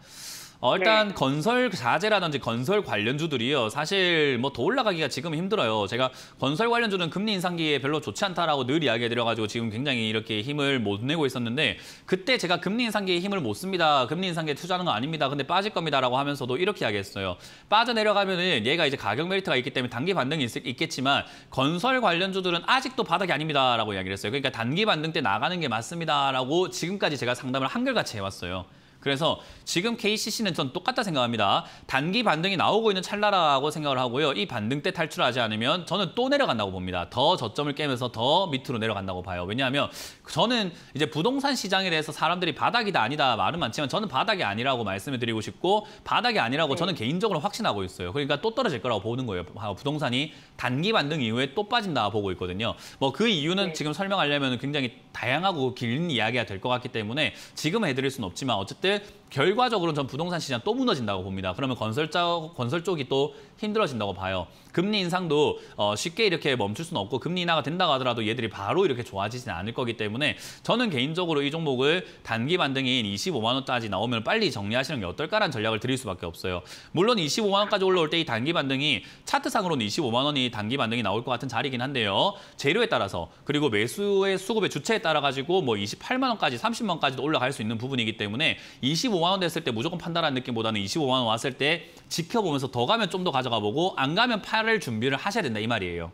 Speaker 1: 어, 네. 일단 네. 건설 자재라든지 건설 관련주들이요. 사실 뭐 더 올라가기가 지금 힘들어요. 제가 건설 관련주는 금리 인상기에 별로 좋지 않다라고 늘 이야기해드려가지고 지금 굉장히 이렇게 힘을 못 내고 있었는데 그때 제가 금리 인상기에 힘을 못 씁니다. 금리 인상기에 투자하는 거 아닙니다. 근데 빠질 겁니다라고 하면서도 이렇게 이야기했어요. 빠져내려가면은 얘가 이제 가격 메리트가 있기 때문에 단기 반등이 있, 있겠지만 건설 관련주들은 아직도 바닥이 아닙니다라고 이야기를 했어요. 그러니까 단기 반등 때 나가는 게 맞습니다라고 지금까지 제가 상담을 한결같이 해왔어요. 그래서 지금 KCC는 전 똑같다 생각합니다. 단기 반등이 나오고 있는 찰나라고 생각을 하고요. 이 반등 때 탈출하지 않으면 저는 또 내려간다고 봅니다. 더 저점을 깨면서 더 밑으로 내려간다고 봐요. 왜냐하면 저는 이제 부동산 시장에 대해서 사람들이 바닥이다 아니다 말은 많지만 저는 바닥이 아니라고 말씀을 드리고 싶고 바닥이 아니라고 네. 저는 개인적으로 확신하고 있어요. 그러니까 또 떨어질 거라고 보는 거예요. 아, 부동산이 단기 반등 이후에 또 빠진다 보고 있거든요. 뭐 그 이유는 네. 지금 설명하려면 굉장히 다양하고 긴 이야기가 될 것 같기 때문에 지금 해드릴 수는 없지만 어쨌든 결과적으로전 부동산 시장 또 무너진다고 봅니다. 그러면 건설자, 건설 쪽이 또 힘들어진다고 봐요. 금리 인상도 어, 쉽게 이렇게 멈출 수는 없고 금리 인하가 된다고 하더라도 얘들이 바로 이렇게 좋아지진 않을 거기 때문에 저는 개인적으로 이 종목을 단기 반등인 25만 원까지 나오면 빨리 정리하시는 게 어떨까라는 전략을 드릴 수밖에 없어요. 물론 25만 원까지 올라올 때 이 단기 반등이 차트상으로는 25만 원이 단기 반등이 나올 것 같은 자리긴 한데요. 재료에 따라서 그리고 매수의 수급의 주체에 따라 가지고 뭐 28만 원까지 30만 원까지도 올라갈 수 있는 부분이기 때문에 25 25만 원 됐을 때 무조건 판단하는 느낌보다는 25만 원 왔을 때 지켜보면서 더 가면 좀 더 가져가 보고 안 가면 팔을 준비를 하셔야 된다 이 말이에요.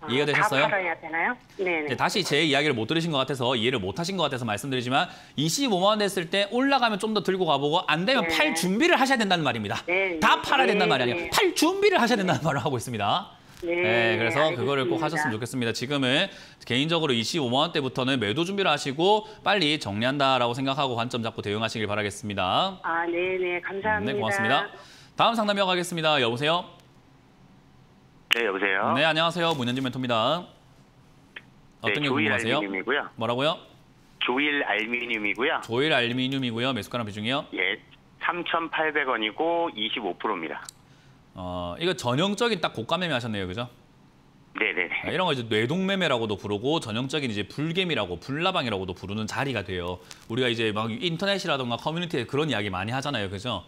Speaker 1: 아, 이해가 되셨어요? 네, 네. 네, 다시 제 이야기를 못 들으신 것 같아서 이해를 못 하신 것 같아서 말씀드리지만 25만 원 됐을 때 올라가면 좀 더 들고 가보고 안 되면 네네. 팔 네. 준비를 하셔야 된다는 말입니다. 네네. 다 팔아야 된다는 말이 아니에요. 팔 준비를 하셔야 된다는 말을 하고 있습니다. 네, 네 그래서 그거를 꼭 하셨으면 좋겠습니다. 지금은 개인적으로 25만 원대부터는 매도 준비를 하시고 빨리 정리한다라고 생각하고 관점 잡고 대응하시길 바라겠습니다. 아, 네, 네, 감사합니다. 네, 고맙습니다. 다음 상담이어 가겠습니다. 여보세요? 네, 여보세요? 네, 안녕하세요. 문현진 멘토입니다. 네,
Speaker 2: 어떤 네, 게궁 알미늄이고요.
Speaker 1: 뭐라고요? 조일 알미늄이고요. 조일 알미늄이고요. 매수가랑 비중이요? 예, 3,800원이고 25%입니다. 어, 이거 전형적인 딱 고가매매 하셨네요, 그죠? 네네. 아, 이런 거 이제 뇌동매매라고도 부르고 전형적인 이제 불개미라고 불나방이라고도 부르는 자리가 돼요. 우리가 이제 막 인터넷이라던가 커뮤니티에 그런 이야기 많이 하잖아요, 그죠?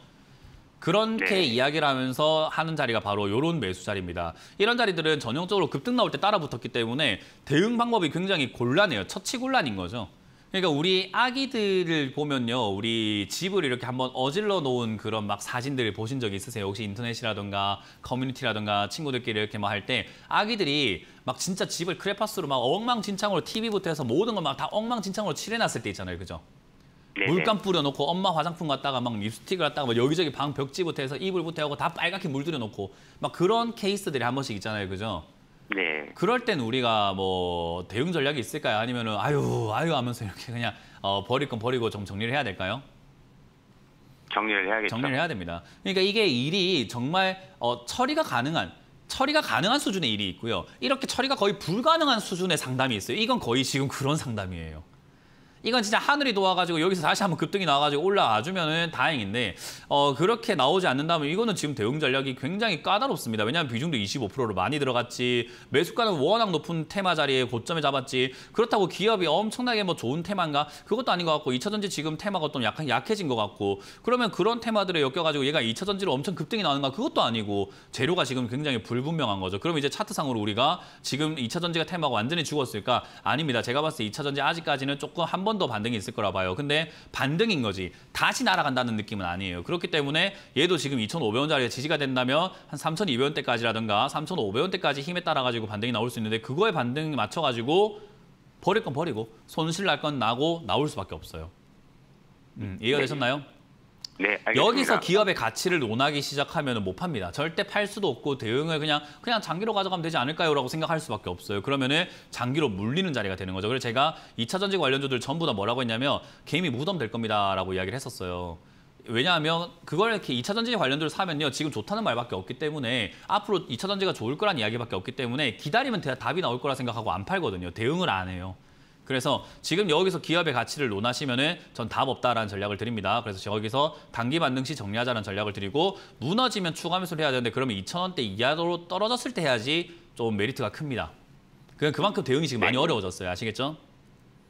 Speaker 1: 그렇게 네. 이야기를 하면서 하는 자리가 바로 이런 매수 자리입니다. 이런 자리들은 전형적으로 급등 나올 때 따라 붙었기 때문에 대응 방법이 굉장히 곤란해요. 처치 곤란인 거죠. 그러니까 우리 아기들을 보면요. 우리 집을 이렇게 한번 어질러 놓은 그런 막 사진들을 보신 적이 있으세요? 혹시 인터넷이라든가 커뮤니티라든가 친구들끼리 이렇게 뭐할때 아기들이 막 진짜 집을 크레파스로 막 엉망진창으로 TV부터 해서 모든 걸 막 다 엉망진창으로 칠해놨을 때 있잖아요. 그죠? 물감 뿌려놓고 엄마 화장품 갖다가 막 립스틱을 갖다가 막 여기저기 방 벽지부터 해서 이불부터 하고 다 빨갛게 물들여놓고 막 그런 케이스들이 한 번씩 있잖아요. 그죠? 네. 그럴 땐 우리가 뭐 대응 전략이 있을까요? 아니면은 아유 아유 하면서 이렇게 그냥 어, 버릴 건 버리고 좀 정리를 해야 될까요? 정리를 해야겠죠. 정리를 해야 됩니다. 그러니까 이게 일이 정말 어, 처리가 가능한 처리가 가능한 수준의 일이 있고요. 이렇게 처리가 거의 불가능한 수준의 상담이 있어요. 이건 거의 지금 그런 상담이에요. 이건 진짜 하늘이 도와가지고 여기서 다시 한번 급등이 나와가지고 올라와주면 은 다행인데 어, 그렇게 나오지 않는다면 이거는 지금 대응 전략이 굉장히 까다롭습니다. 왜냐하면 비중도 25%로 많이 들어갔지 매수가는 워낙 높은 테마 자리에 고점에 잡았지 그렇다고 기업이 엄청나게 뭐 좋은 테마인가 그것도 아닌 것 같고 2차전지 지금 테마가 좀 약간 약해진 것 같고 그러면 그런 테마들을 엮여가지고 얘가 2차전지로 엄청 급등이 나오는가 그것도 아니고 재료가 지금 굉장히 불분명한 거죠. 그럼 이제 차트상으로 우리가 지금 2차전지가 테마가 완전히 죽었을까? 아닙니다. 제가 봤을 때 2차전지 아직까지는 조금 한번 번더 반등이 있을 거라 봐요. 근데 반등인 거지. 다시 날아간다는 느낌은 아니에요. 그렇기 때문에 얘도 지금 2,500원짜리 지지가 된다면 한 3,200원대까지라든가 3,500원대까지 힘에 따라 가지고 반등이 나올 수 있는데 그거에 반등 맞춰 가지고 버릴 건 버리고 손실 날 건 나고 나올 수밖에 없어요. 음, 이해가 되셨나요? 네, 여기서 기업의 가치를 논하기 시작하면 못 팝니다. 절대 팔 수도 없고 대응을 그냥 그냥 장기로 가져가면 되지 않을까요? 라고 생각할 수밖에 없어요. 그러면은 장기로 물리는 자리가 되는 거죠. 그래서 제가 이차 전지 관련주들 전부 다 뭐라고 했냐면 개미 무덤 될 겁니다. 라고 이야기를 했었어요. 왜냐하면 그걸 이렇게 이차 전지 관련주를 사면요. 지금 좋다는 말밖에 없기 때문에 앞으로 이차 전지가 좋을 거란 이야기밖에 없기 때문에 기다리면 대, 답이 나올 거라 생각하고 안 팔거든요. 대응을 안 해요. 그래서 지금 여기서 기업의 가치를 논하시면전 답 없다라는 전략을 드립니다. 그래서 여기서 단기 반등 시 정리하자는 전략을 드리고 무너지면 추가 매수를 해야 되는데 그러면 2,000원대 이하로 떨어졌을 때 해야지 좀 메리트가 큽니다. 그만큼 대응이 지금 많이 네. 어려워졌어요. 아시겠죠?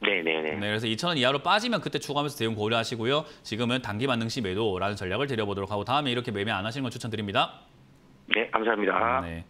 Speaker 1: 네네네. 네, 네. 네, 그래서 2,000원 이하로 빠지면 그때 추가하면서 대응 고려하시고요. 지금은 단기 반등 시 매도라는 전략을 드려보도록 하고 다음에 이렇게 매매 안 하시는 걸 추천드립니다. 네, 감사합니다. 네.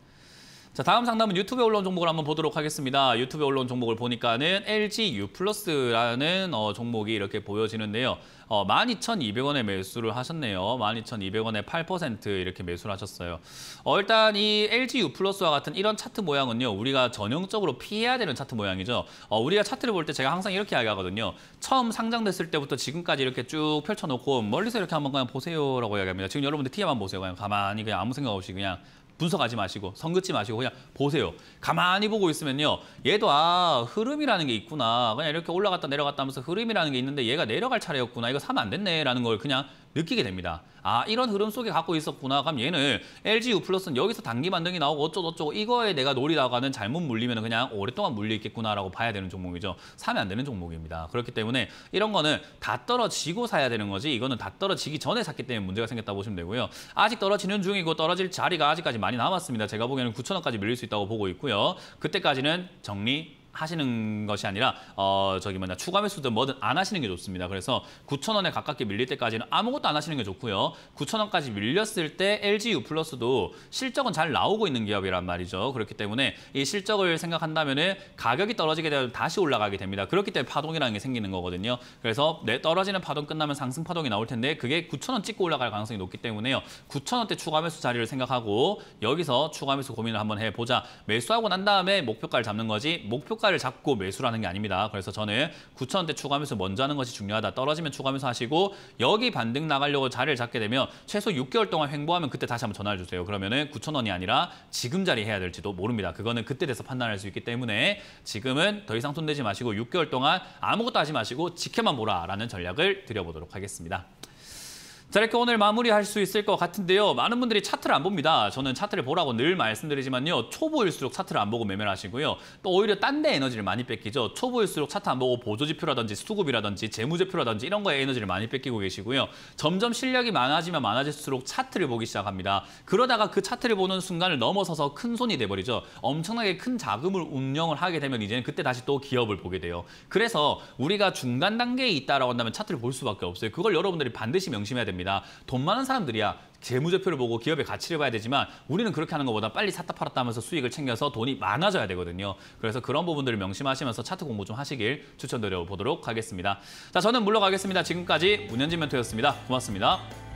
Speaker 1: 자, 다음 상담은 유튜브에 올라온 종목을 한번 보도록 하겠습니다. 유튜브에 올라온 종목을 보니까는 LGU 플러스라는 어, 종목이 이렇게 보여지는데요. 어, 12,200원에 매수를 하셨네요. 12,200원에 8% 이렇게 매수를 하셨어요. 어, 일단 이 LGU 플러스와 같은 이런 차트 모양은요. 우리가 전형적으로 피해야 되는 차트 모양이죠. 어, 우리가 차트를 볼 때 제가 항상 이렇게 이야기하거든요. 처음 상장됐을 때부터 지금까지 이렇게 쭉 펼쳐놓고 멀리서 이렇게 한번 그냥 보세요라고 이야기합니다. 지금 여러분들 티에만 보세요. 그냥 가만히 그냥 아무 생각 없이 그냥 분석하지 마시고 선긋지 마시고 그냥 보세요. 가만히 보고 있으면요. 얘도 아 흐름이라는 게 있구나. 그냥 이렇게 올라갔다 내려갔다 하면서 흐름이라는 게 있는데 얘가 내려갈 차례였구나. 이거 사면 안 됐네라는 걸 그냥 느끼게 됩니다. 아 이런 흐름 속에 갖고 있었구나. 그럼 얘는 LGU 플러스는 여기서 단기 반등이 나오고 어쩌고저쩌고 이거에 내가 놀이다가는 잘못 물리면 그냥 오랫동안 물려 있겠구나라고 봐야 되는 종목이죠. 사면 안 되는 종목입니다. 그렇기 때문에 이런 거는 다 떨어지고 사야 되는 거지 이거는 다 떨어지기 전에 샀기 때문에 문제가 생겼다 보시면 되고요. 아직 떨어지는 중이고 떨어질 자리가 아직까지 많이 남았습니다. 제가 보기에는 9천원까지 밀릴 수 있다고 보고 있고요. 그때까지는 정리 하시는 것이 아니라 어 저기 뭐냐 추가 매수든 뭐든 안 하시는 게 좋습니다. 그래서 9천 원에 가깝게 밀릴 때까지는 아무것도 안 하시는 게 좋고요. 9천 원까지 밀렸을 때 LGU 플러스도 실적은 잘 나오고 있는 기업이란 말이죠. 그렇기 때문에 이 실적을 생각한다면 은 가격이 떨어지게 되면 다시 올라가게 됩니다. 그렇기 때문에 파동이라는 게 생기는 거거든요. 그래서 네, 떨어지는 파동 끝나면 상승 파동이 나올 텐데 그게 9천 원 찍고 올라갈 가능성이 높기 때문에요. 9천 원대 추가 매수 자리를 생각하고 여기서 추가 매수 고민을 한번 해보자. 매수하고 난 다음에 목표가를 잡는 거지 목표가 시가를 잡고 매수를 하는 게 아닙니다. 그래서 저는 9천원대 추가하면서 먼저 하는 것이 중요하다. 떨어지면 추가하면서 하시고 여기 반등 나가려고 자리를 잡게 되면 최소 6개월 동안 횡보하면 그때 다시 한번 전화를 주세요. 그러면은 9천원이 아니라 지금 자리 해야 될지도 모릅니다. 그거는 그때 돼서 판단할 수 있기 때문에 지금은 더 이상 손대지 마시고 6개월 동안 아무것도 하지 마시고 지켜만 보라라는 전략을 드려보도록 하겠습니다. 자, 이렇게 오늘 마무리할 수 있을 것 같은데요. 많은 분들이 차트를 안 봅니다. 저는 차트를 보라고 늘 말씀드리지만요. 초보일수록 차트를 안 보고 매매를 하시고요. 또 오히려 딴 데 에너지를 많이 뺏기죠. 초보일수록 차트 안 보고 보조지표라든지 수급이라든지 재무제표라든지 이런 거에 에너지를 많이 뺏기고 계시고요. 점점 실력이 많아지면 많아질수록 차트를 보기 시작합니다. 그러다가 그 차트를 보는 순간을 넘어서서 큰 손이 돼버리죠. 엄청나게 큰 자금을 운영을 하게 되면 이제는 그때 다시 또 기업을 보게 돼요. 그래서 우리가 중간 단계에 있다라고 한다면 차트를 볼 수밖에 없어요. 그걸 여러분들이 반드시 명심해야 됩니다. 됩니다. 돈 많은 사람들이야 재무제표를 보고 기업의 가치를 봐야 되지만 우리는 그렇게 하는 것보다 빨리 샀다 팔았다 하면서 수익을 챙겨서 돈이 많아져야 되거든요. 그래서 그런 부분들을 명심하시면서 차트 공부 좀 하시길 추천드려 보도록 하겠습니다. 자, 저는 물러가겠습니다. 지금까지 문현진 멘토였습니다. 고맙습니다.